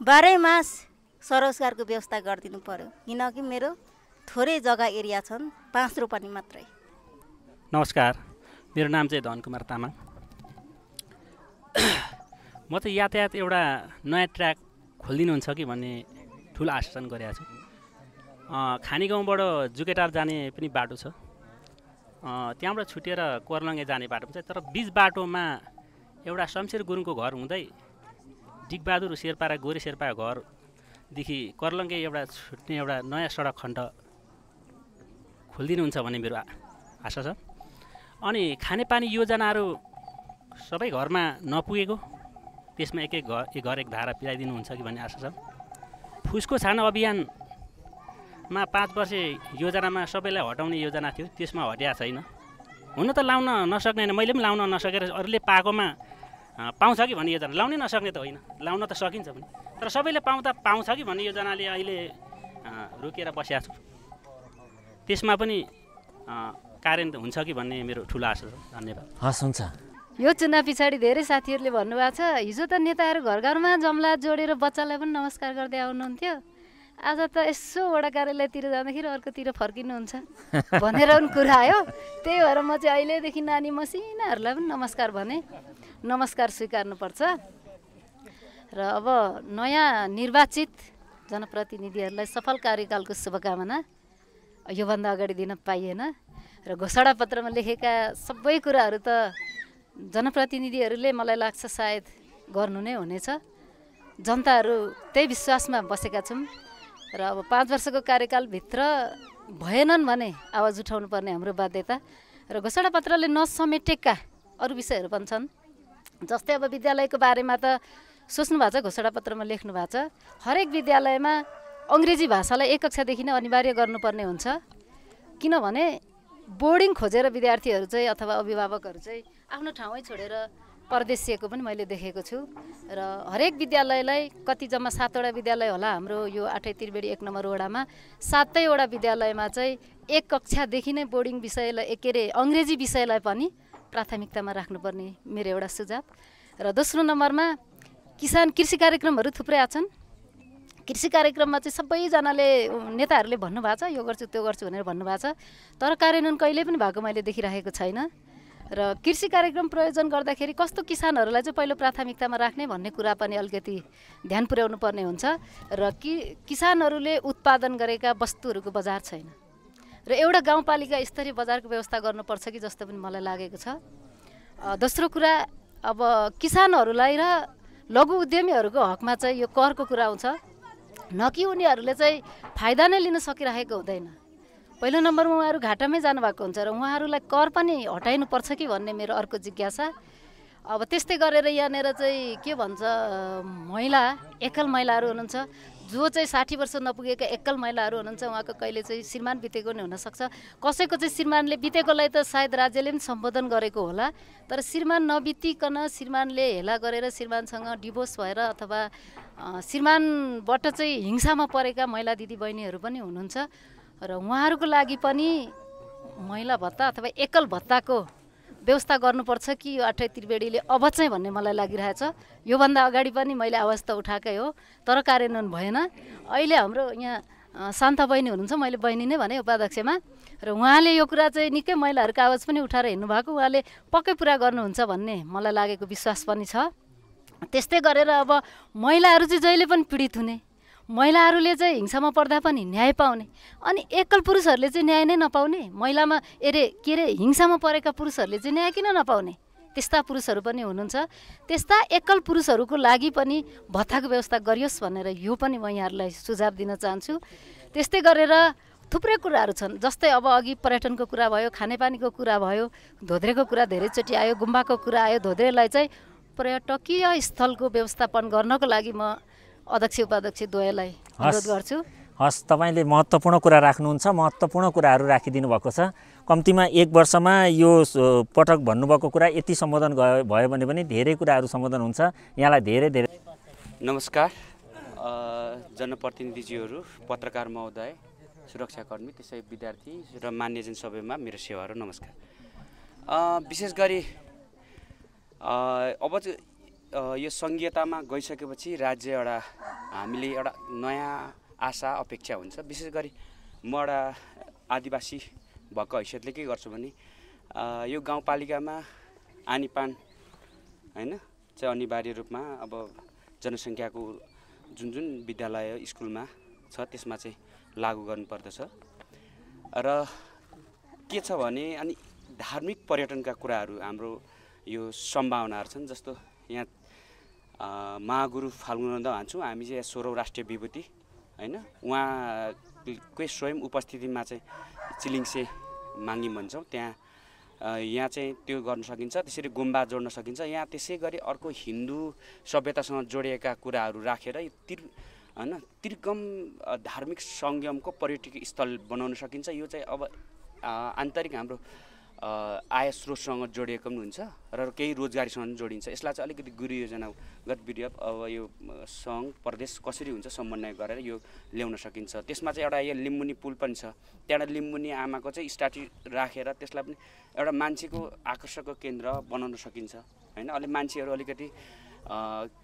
बाह्रै मास स्वरोजगारको व्यवस्था गरिदिनु पऱ्यो किनकि मेरो थोरै जग्गा एरिया छन् पाँच रोपनी मात्रै नमस्कार मेरो नाम चाहिँ धन कुमार तामाङ म चाहिँ यातायात एउटा नयाँ ट्र्याक खोलिदिनुहुन्छ कि भन्ने ठुलो आश्वासन गरेको छु खानेगाउँबाट जुकेटार जाने पनि बाटो छ त्यहाँबाट छुटेर कर्लङ्गे जाने बाटो हुन्छ तर बिच बाटोमा एउटा शमशेर गुरुङको घर हुँदै डिगबहादुर शेर्पा र गोरे शेर्पा घरदेखि कर्लङ्गे एउटा छुट्ने एउटा नयाँ सडक खण्ड खोलिदिनुहुन्छ भन्ने मेरो आशा छ अनि खानेपानी योजनाहरू सबै घरमा नपुगेको त्यसमा एक एक घर एक घर एक धारा पिलाइदिनुहुन्छ कि भन्ने आशा छ फुसको छाना अभियान मा पाँच वर्ष योजनामा सबैलाई हटाउने योजना थियो त्यसमा हटिया छैन हुन त लाउन नसक्ने होइन मैले पनि लाउन नसकेर अरूले पाएकोमा पाउँछ कि भन्ने योजना लाउनै नसक्ने त होइन लाउन त सकिन्छ पनि तर सबैले पाउँदा पाउँछ कि भन्ने योजनाले अहिले रोकेर बसिया छु त्यसमा पनि कारण हुन्छ कि भन्ने मेरो ठुलो आशा छ धन्यवाद हस् हुन्छ यो चुनाव पछाडि धेरै साथीहरूले भन्नुभएको छ हिजो त नेताहरू घर घरमा जमला जोडेर बच्चालाई पनि नमस्कार गर्दै आउनुहुन्थ्यो आज त यसोवटा कार्यालयतिर जाँदाखेरि अर्कोतिर फर्किनुहुन्छ भनेर पनि कुरा आयो त्यही भएर म चाहिँ अहिलेदेखि नानी मसिनाहरूलाई पनि नमस्कार भने नमस्कार स्वीकार्नुपर्छ र अब नयाँ निर्वाचित जनप्रतिनिधिहरूलाई सफल कार्यकालको शुभकामना योभन्दा अगाडि दिन पाइएन र घोषणापत्रमा लेखेका सबै कुराहरू त जनप्रतिनिधिहरूले मलाई लाग्छ सायद गर्नु नै हुनेछ जनताहरू त्यही विश्वासमा बसेका छौँ र अब पाँच वर्षको कार्यकालभित्र भएनन् भने आवाज उठाउनु पर्ने हाम्रो बाध्यता र घोषणापत्रले नसमेटेका अरू विषयहरू पनि छन् जस्तै अब विद्यालयको बारेमा त सोच्नु भएको छ घोषणापत्रमा लेख्नु भएको छ हरेक विद्यालयमा अङ्ग्रेजी भाषालाई एक कक्षादेखि नै अनिवार्य गर्नुपर्ने हुन्छ किनभने बोर्डिङ खोजेर विद्यार्थीहरू चाहिँ अथवा अभिभावकहरू चाहिँ आफ्नो ठाउँमै छोडेर परदेशिएको पनि मैले देखेको छु र हरेक विद्यालयलाई कति जम्मा सातवटा विद्यालय होला हाम्रो यो आठै त्रिवेणी एक नम्बर वडामा सातैवटा विद्यालयमा चाहिँ एक कक्षादेखि नै बोर्डिङ विषयलाई के अरे अङ्ग्रेजी विषयलाई पनि प्राथमिकतामा राख्नुपर्ने मेरो एउटा सुझाव र दोस्रो नम्बरमा किसान कृषि कार्यक्रमहरू थुप्रै आछन् कृषि कार्यक्रममा चाहिँ सबैजनाले नेताहरूले भन्नुभएको छ यो गर्छु त्यो गर्छु भनेर भन्नुभएको छ तर कार्यान्वयन कहिले पनि भएको मैले देखिराखेको छैन र कृषि कार्यक्रम प्रयोजन गर्दाखेरि कस्तो किसानहरूलाई चाहिँ पहिलो प्राथमिकतामा राख्ने भन्ने कुरा पनि अलिकति ध्यान पुर्याउनु पर्ने हुन्छ र कि किसानहरूले उत्पादन गरेका वस्तुहरूको बजार छैन र एउटा गाउँपालिका स्तरीय बजारको व्यवस्था गर्नुपर्छ कि जस्तो पनि मलाई लागेको छ दोस्रो कुरा अब किसानहरूलाई र लघु उद्यमीहरूको हकमा चाहिँ यो करको कुरा आउँछ न कि उनीहरूले चाहिँ फाइदा नै लिन सकिरहेको हुँदैन पहिलो नम्बरमा उहाँहरू घाटामै जानुभएको हुन्छ र उहाँहरूलाई कर पनि हटाइनुपर्छ कि भन्ने मेरो अर्को जिज्ञासा अब त्यस्तै गरेर यहाँनिर चाहिँ के भन्छ महिला एकल महिलाहरू हुनुहुन्छ जो चाहिँ साठी वर्ष नपुगेका एकल महिलाहरू हुनुहुन्छ उहाँको कहिले चाहिँ श्रीमान बितेको नै हुनसक्छ कसैको चाहिँ श्रीमानले बितेकोलाई त सायद राज्यले पनि सम्बोधन गरेको होला तर श्रीमान नबितिकन श्रीमानले हेला गरेर श्रीमानसँग डिभोर्स भएर अथवा श्रीमानबाट चाहिँ हिंसामा परेका महिला दिदीबहिनीहरू पनि हुनुहुन्छ र उहाँहरूको लागि पनि महिला भत्ता अथवा एकल भत्ताको व्यवस्था गर्नुपर्छ कि यो अठै त्रिवेणीले अब चाहिँ भन्ने मलाई लागिरहेछ योभन्दा अगाडि पनि मैले आवाज त उठाएकै हो तर कार्यान्वयन भएन अहिले हाम्रो यहाँ शान्ता बहिनी हुनुहुन्छ मैले बहिनी नै भने उपाध्यक्षमा र उहाँले यो कुरा चाहिँ निकै महिलाहरूको आवाज पनि उठाएर भएको उहाँले पक्कै पुरा गर्नुहुन्छ भन्ने मलाई लागेको विश्वास पनि छ त्यस्तै गरेर अब महिलाहरू चाहिँ जहिले पनि पीडित हुने महिलाहरूले चाहिँ हिंसामा पर्दा पनि न्याय पाउने अनि एकल पुरुषहरूले चाहिँ न्याय नै नपाउने महिलामा अरे के अरे हिंसामा परेका पुरुषहरूले चाहिँ न्याय किन नपाउने त्यस्ता पुरुषहरू पनि हुनुहुन्छ त्यस्ता एकल पुरुषहरूको लागि पनि भत्ताको व्यवस्था गरियोस् भनेर यो पनि म यहाँहरूलाई सुझाव दिन चाहन्छु त्यस्तै गरेर थुप्रै कुराहरू छन् जस्तै अब अघि पर्यटनको कुरा भयो खानेपानीको कुरा भयो धोद्रेको कुरा धेरैचोटि आयो गुम्बाको कुरा आयो धोद्रेलाई चाहिँ पर्यटकीय स्थलको व्यवस्थापन गर्नको लागि म अध्यक्ष उपाध्यक्ष द्वयलाई अनुरोध गर्छु हस् तपाईँले महत्त्वपूर्ण कुरा राख्नुहुन्छ महत्त्वपूर्ण कुराहरू राखिदिनु भएको छ कम्तीमा एक वर्षमा यो पटक भन्नुभएको कुरा यति सम्बोधन भयो भने पनि धेरै कुराहरू सम्बोधन हुन्छ यहाँलाई धेरै धेरै नमस्कार जनप्रतिनिधिजीहरू पत्रकार महोदय सुरक्षाकर्मी त्यसै विद्यार्थी र मान्यजन सबैमा मेरो सेवाहरू नमस्कार विशेष गरी अब यो सङ्घीयतामा गइसकेपछि राज्य एउटा हामीले एउटा नयाँ आशा अपेक्षा हुन्छ विशेष गरी म एउटा आदिवासी भएको हैसियतले के गर्छु भने यो गाउँपालिकामा आनीपान होइन चाहिँ अनिवार्य रूपमा अब जनसङ्ख्याको जुन जुन विद्यालय स्कुलमा छ त्यसमा चाहिँ लागु गर्नुपर्दछ र के छ भने अनि धार्मिक पर्यटनका कुराहरू हाम्रो यो सम्भावनाहरू छन् जस्तो यहाँ महागुरु फाल्गुनन्द हान्छौँ हामी चाहिँ सोह्रौँ राष्ट्रिय विभूति होइन उहाँकै स्वयं उपस्थितिमा चाहिँ चिलिङसे माङ्गी भन्छौँ त्यहाँ यहाँ चाहिँ त्यो गर्न सकिन्छ त्यसरी गुम्बा जोड्न सकिन्छ यहाँ त्यसै गरी अर्को हिन्दू सभ्यतासँग जोडिएका कुराहरू राखेर यो तिर होइन त्रिगम धार्मिक संयमको पर्यटकीय स्थल बनाउन सकिन्छ यो चाहिँ अब आन्तरिक हाम्रो आय स्रोतसँग जोडिएको पनि हुन्छ र केही रोजगारीसँग पनि जोडिन्छ यसलाई चाहिँ अलिकति गुरु गत विरूप अब यो सङ्घ प्रदेश कसरी हुन्छ समन्वय गरेर यो ल्याउन सकिन्छ त्यसमा चाहिँ एउटा यो लिम्बुनी पुल पनि छ त्यहाँबाट लिम्बुनी आमाको चाहिँ स्ट्याचु राखेर त्यसलाई पनि एउटा मान्छेको आकर्षकको केन्द्र बनाउन सकिन्छ होइन अलिक मान्छेहरू अलिकति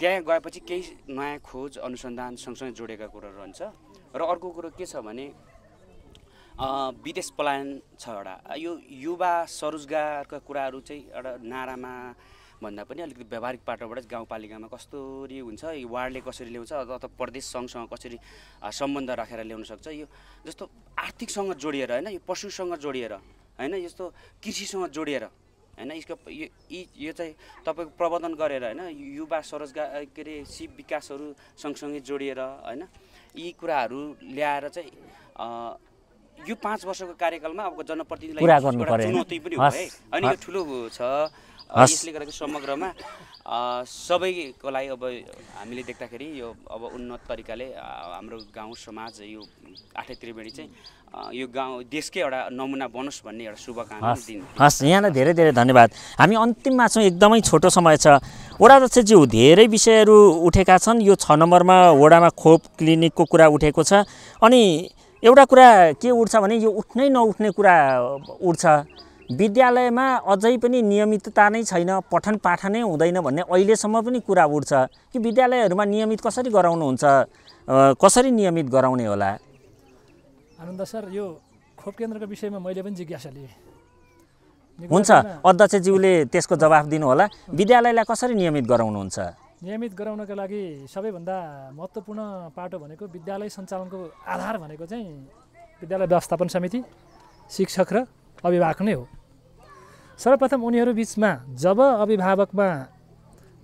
त्यहाँ गएपछि केही नयाँ खोज अनुसन्धान सँगसँगै जोडेका कुरोहरू रहन्छ र अर्को कुरो के छ भने विदेश पलायन छ एउटा यो युवा स्वरोजगारका कुराहरू चाहिँ एउटा नारामा भन्दा पनि अलिकति व्यावहारिक पाटोबाट गाउँपालिकामा कसरी हुन्छ यो वार्डले कसरी ल्याउँछ अथवा प्रदेशसँगसँग कसरी सम्बन्ध राखेर ल्याउन सक्छ यो जस्तो आर्थिकसँग जोडिएर होइन यो पशुसँग जोडिएर होइन यस्तो कृषिसँग जोडिएर होइन यसको यो यी यो चाहिँ तपाईँको प्रबन्धन गरेर होइन युवा स्वरोजगार के अरे सिप विकासहरू सँगसँगै जोडिएर होइन यी कुराहरू ल्याएर चाहिँ यो पाँच वर्षको कार्यकालमा अब जनप्रतिनिधिलाई चुनौती पनि हो है अनि यो ठुलो छ यसले गर्दाखेरि समग्रमा सबैको लागि अब हामीले देख्दाखेरि यो अब उन्नत तरिकाले हाम्रो गाउँ समाज यो आठै त्रिवेणी चाहिँ यो गाउँ देशकै एउटा नमुना बनोस् भन्ने एउटा शुभकामना दिन हस् यहाँलाई धेरै धेरै धन्यवाद हामी अन्तिममा छौँ एकदमै छोटो समय छ वडा अध्यक्षज्यू धेरै विषयहरू उठेका छन् यो छ नम्बरमा वडामा खोप क्लिनिकको कुरा उठेको छ अनि एउटा कुरा के उठ्छ भने यो उठ्नै नउठ्ने कुरा उठ्छ विद्यालयमा अझै पनि नियमितता नै छैन पठन पाठनै हुँदैन भन्ने अहिलेसम्म पनि कुरा उठ्छ कि विद्यालयहरूमा नियमित कसरी गराउनुहुन्छ कसरी नियमित गराउने होला आनन्द सर यो खोप केन्द्रको विषयमा मैले पनि जिज्ञासा लिएँ हुन्छ अध्यक्षज्यूले त्यसको जवाफ दिनु होला विद्यालयलाई कसरी नियमित गराउनुहुन्छ नियमित गराउनका लागि सबैभन्दा महत्त्वपूर्ण पाटो भनेको विद्यालय सञ्चालनको आधार भनेको चाहिँ विद्यालय व्यवस्थापन समिति शिक्षक र अभिभावक नै हो सर्वप्रथम उनीहरू बिचमा जब अभिभावकमा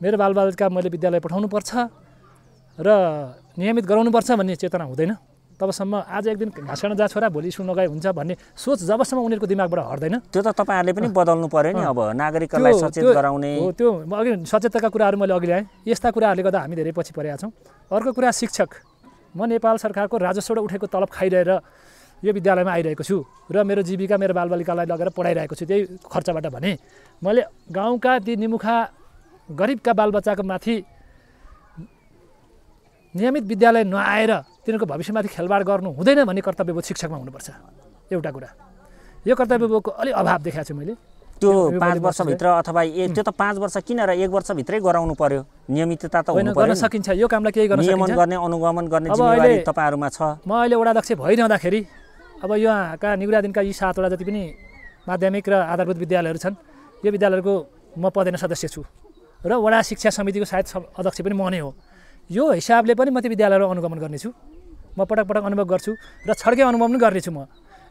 मेरो बालबालिका मैले विद्यालय पठाउनुपर्छ र नियमित गराउनुपर्छ भन्ने चेतना हुँदैन तबसम्म आज एक दिन घाँस खान जा छोरा भोलि स्कुल नगए हुन्छ भन्ने सोच जबसम्म उनीहरूको दिमागबाट हट्दैन त्यो त तपाईँहरूले पनि बदल्नु पऱ्यो नि अब नागरिकहरूलाई सचेत गराउने हो त्यो अघि सचेतका कुराहरू मैले अघि ल्याएँ यस्ता कुराहरूले गर्दा हामी धेरै पछि परेका छौँ अर्को कुरा शिक्षक म नेपाल सरकारको राजस्वबाट उठेको तलब खाइरहेर यो विद्यालयमा आइरहेको छु र मेरो जीविका मेरो बालबालिकालाई लगेर पढाइरहेको छु त्यही खर्चबाट भने मैले गाउँका ती निमुखा गरिबका बालबच्चाको माथि नियमित विद्यालय नआएर तिनीहरूको भविष्यमाथि खेलबाड गर्नु हुँदैन भन्ने कर्तव्यबोध शिक्षकमा हुनुपर्छ एउटा कुरा यो कर्तव्यबोधको अलिक अभाव देखाएको छु मैले त्यो पाँच वर्षभित्र अथवा त्यो त पाँच वर्ष किन र एक वर्षभित्रै गराउनु पर्यो नियमितता त होइन गर्न सकिन्छ यो कामलाई केही गर्न नियमन गर्ने अनुगमन गर्ने जिम्मेवारी तपाईँहरूमा छ म अहिले वडा अध्यक्ष भइरहँदाखेरि अब यहाँका निगुरादिनका यी सातवटा जति पनि माध्यमिक र आधारभूत विद्यालयहरू छन् यो विद्यालयहरूको म पदेन सदस्य छु र वडा शिक्षा समितिको सायद अध्यक्ष पनि म नै हो यो हिसाबले पनि म त्यो विद्यालयहरू अनुगमन गर्नेछु म पटक पटक अनुभव गर्छु र छड्के अनुभव पनि गर्नेछु म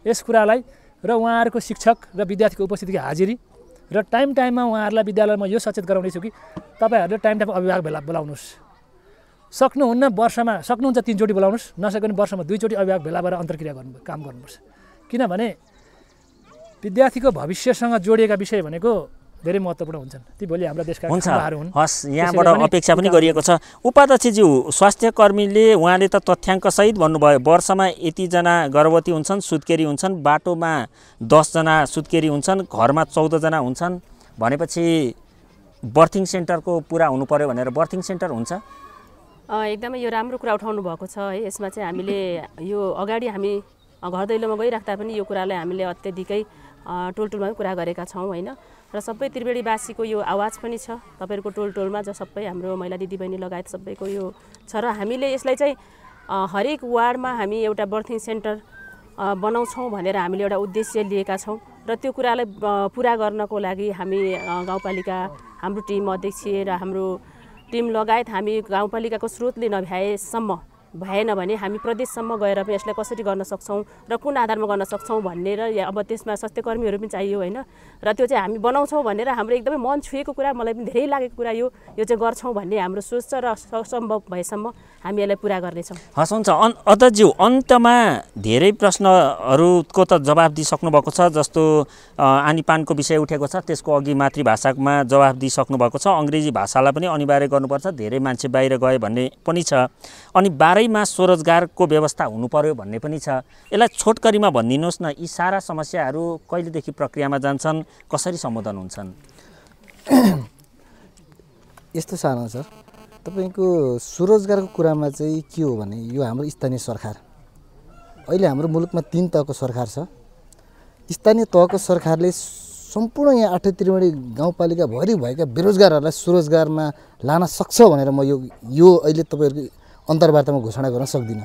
यस कुरालाई र उहाँहरूको शिक्षक र विद्यार्थीको उपस्थितिको हाजिरी र टाइम टाइममा उहाँहरूलाई विद्यालयमा यो सचेत गराउनेछु कि तपाईँहरूले टाइम टाइम अभिभावक भेला बोलाउनुहोस् सक्नुहुन्न वर्षमा सक्नुहुन्छ तिनचोटि बोलाउनुहोस् नसके पनि वर्षमा दुईचोटि अभिभावक भेला भएर अन्तर्क्रिया गर्नु काम गर्नुपर्छ किनभने विद्यार्थीको भविष्यसँग जोडिएका विषय भनेको धेरै महत्त्वपूर्ण हुन्छन् ती भोलि हाम्रा देशका हुन्छ हस् यहाँबाट अपेक्षा पनि गरिएको छ उपाध्यक्षज्यू स्वास्थ्य कर्मीले उहाँले त तथ्याङ्कसहित भन्नुभयो वर्षमा यतिजना गर्भवती हुन्छन् सुत्केरी हुन्छन् बाटोमा दसजना सुत्केरी हुन्छन् घरमा चौधजना हुन्छन् भनेपछि बर्थिङ सेन्टरको पुरा हुनु पऱ्यो भनेर बर्थिङ सेन्टर हुन्छ एकदमै यो राम्रो कुरा उठाउनु भएको छ है यसमा चाहिँ हामीले यो अगाडि हामी घर दैलोमा गइराख्दा पनि यो कुरालाई हामीले अत्यधिकै टोलटोलमा कुरा गरेका छौँ होइन र सबै त्रिवेणीवासीको यो आवाज पनि छ तपाईँहरूको टोलमा जो सबै हाम्रो महिला दिदीबहिनी लगायत सबैको यो छ र हामीले यसलाई चाहिँ हरेक वार्डमा हामी एउटा बर्थिङ सेन्टर बनाउँछौँ भनेर हामीले एउटा उद्देश्य लिएका छौँ र त्यो कुरालाई पुरा गर्नको लागि हामी गाउँपालिका हाम्रो टिम अध्यक्ष र हाम्रो टिम लगायत हामी गाउँपालिकाको स्रोतले नभ्याएसम्म भएन भने हामी प्रदेशसम्म गएर पनि यसलाई कसरी गर्न सक्छौँ र कुन आधारमा गर्न सक्छौँ भन्ने र अब त्यसमा स्वास्थ्यकर्मीहरू पनि चाहियो होइन र त्यो चाहिँ हामी बनाउँछौँ भनेर हाम्रो एकदमै मन छुएको कुरा मलाई पनि धेरै लागेको कुरा यो यो चाहिँ गर्छौँ भन्ने हाम्रो सोच छ र सम्भव भएसम्म हामी यसलाई पुरा गर्नेछौँ हस् हुन्छ अन् अन्तमा धेरै प्रश्नहरूको त जवाब भएको छ जस्तो आनीपानको विषय उठेको छ त्यसको अघि मातृभाषामा जवाब दिइसक्नु भएको छ अङ्ग्रेजी भाषालाई पनि अनिवार्य गर्नुपर्छ धेरै मान्छे बाहिर गए भन्ने पनि छ अनि बाह्र चारैमा स्वरोजगारको व्यवस्था हुनु पर्यो भन्ने पनि छ यसलाई छोटकरीमा भनिदिनुहोस् न यी सारा समस्याहरू कहिलेदेखि प्रक्रियामा जान्छन् कसरी सम्बोधन हुन्छन् (coughs) यस्तो सानो सर तपाईँको स्वरोजगारको कुरामा चाहिँ के हो भने यो हाम्रो स्थानीय सरकार अहिले हाम्रो मुलुकमा तिन तहको सरकार छ स्थानीय तहको सरकारले सम्पूर्ण यहाँ आठै त्रिवेणी गाउँपालिकाभरि भएका बेरोजगारहरूलाई स्वरोजगारमा लान सक्छ भनेर म यो यो अहिले तपाईँहरूको अन्तर्वार्तामा घोषणा गर्न सक्दिनँ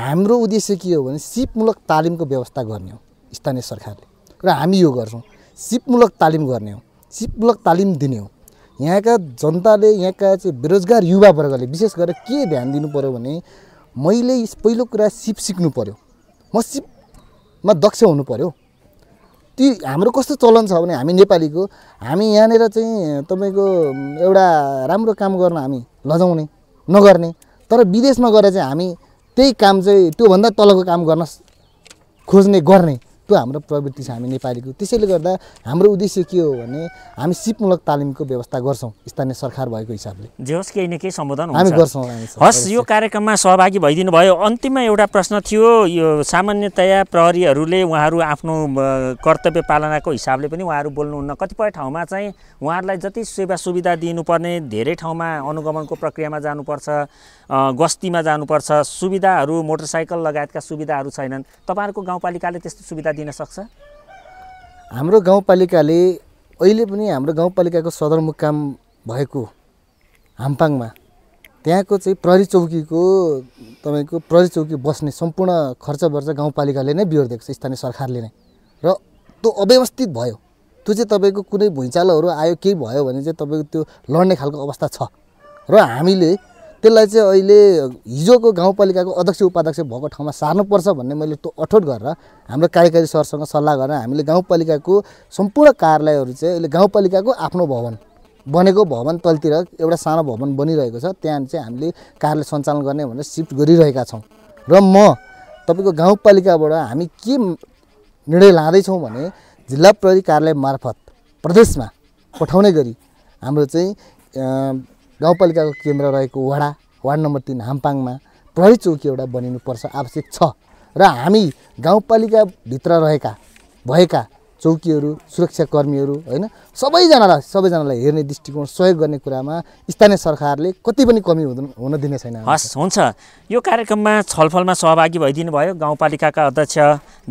हाम्रो उद्देश्य के हो भने सिपमूलक तालिमको व्यवस्था गर्ने हो स्थानीय सरकारले र हामी यो गर्छौँ सिपमूलक तालिम गर्ने हो सिपमूलक तालिम दिने हो यहाँका जनताले यहाँका चाहिँ बेरोजगार युवावर्गले विशेष गरेर के ध्यान दिनु पऱ्यो भने मैले पहिलो कुरा सिप सिक्नु पऱ्यो म सिपमा दक्ष हुनु पऱ्यो ती हाम्रो कस्तो चलन छ भने हामी नेपालीको हामी यहाँनिर चाहिँ तपाईँको एउटा राम्रो काम गर्न हामी लजाउने नगर्ने तर विदेशमा गएर चाहिँ हामी त्यही काम चाहिँ त्योभन्दा तलको काम गर्न खोज्ने गर्ने त्यो हाम्रो प्रवृत्ति छ हामी नेपालीको त्यसैले गर्दा हाम्रो उद्देश्य के हो भने हामी सिपमूलक तालिमको व्यवस्था गर्छौँ स्थानीय सरकार भएको हिसाबले जे होस् केही न केही सम्बोधन हामी गर्छौँ हस् यो कार्यक्रममा सहभागी भइदिनु भयो अन्तिममा एउटा प्रश्न थियो यो सामान्यतया प्रहरीहरूले उहाँहरू आफ्नो कर्तव्य पालनाको हिसाबले पनि उहाँहरू बोल्नुहुन्न कतिपय ठाउँमा चाहिँ उहाँहरूलाई जति सेवा सुविधा दिनुपर्ने धेरै ठाउँमा अनुगमनको प्रक्रियामा जानुपर्छ गस्तीमा जानुपर्छ सुविधाहरू मोटरसाइकल लगायतका सुविधाहरू छैनन् तपाईँहरूको गाउँपालिकाले त्यस्तो सुविधा दिन सक्छ हाम्रो गाउँपालिकाले अहिले पनि हाम्रो गाउँपालिकाको सदरमुकाम भएको हाम्पाङमा त्यहाँको चाहिँ प्रहरी चौकीको तपाईँको प्रहरी चौकी बस्ने सम्पूर्ण खर्च वर्ष गाउँपालिकाले नै बिहोरिदिएको छ स्थानीय सरकारले नै र त्यो अव्यवस्थित भयो त्यो चाहिँ तपाईँको कुनै भुइँचालोहरू आयो केही भयो भने चाहिँ तपाईँको त्यो लड्ने खालको अवस्था छ र हामीले त्यसलाई चाहिँ अहिले हिजोको गाउँपालिकाको अध्यक्ष उपाध्यक्ष भएको ठाउँमा सार्नुपर्छ भन्ने मैले त्यो अठोट गरेर हाम्रो कार्यकारी सरसँग सल्लाह गरेर हामीले गाउँपालिकाको सम्पूर्ण कार्यालयहरू चाहिँ अहिले गाउँपालिकाको आफ्नो भवन बनेको भवन तलतिर एउटा सानो भवन बनिरहेको छ त्यहाँ चाहिँ हामीले कार्यालय सञ्चालन गर्ने भनेर सिफ्ट गरिरहेका छौँ र म तपाईँको गाउँपालिकाबाट हामी के निर्णय लाँदैछौँ भने जिल्ला प्रहरी कार्यालय मार्फत प्रदेशमा पठाउने गरी हाम्रो चाहिँ गाउँपालिकाको केन्द्र रहेको वडा वार्ड नम्बर तिन हाम्पाङमा प्रहरी चौकी एउटा बनिनुपर्छ आवश्यक छ र हामी गाउँपालिकाभित्र रहेका भएका चौकीहरू सुरक्षाकर्मीहरू होइन सबैजनालाई सबैजनालाई हेर्ने दृष्टिकोण सहयोग गर्ने कुरामा स्थानीय सरकारले कति पनि कमी हुँदैन हुन दिने छैन हस् हुन्छ यो कार्यक्रममा छलफलमा सहभागी भइदिनु भयो गाउँपालिकाका अध्यक्ष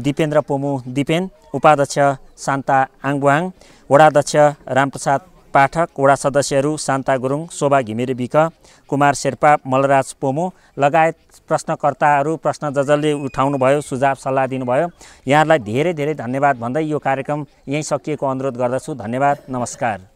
दिपेन्द्र पोमु दिपेन उपाध्यक्ष शान्ता आङवाङ वडाध्यक्ष रामप्रसाद पाठक वडा सदस्यहरू शान्ता गुरुङ शोभा घिमिरे विक कुमार शेर्पा मलराज पोमो लगायत प्रश्नकर्ताहरू प्रश्न जजले उठाउनुभयो सुझाव सल्लाह दिनुभयो यहाँहरूलाई धेरै धेरै धन्यवाद भन्दै यो कार्यक्रम यहीँ सकिएको अनुरोध गर्दछु धन्यवाद नमस्कार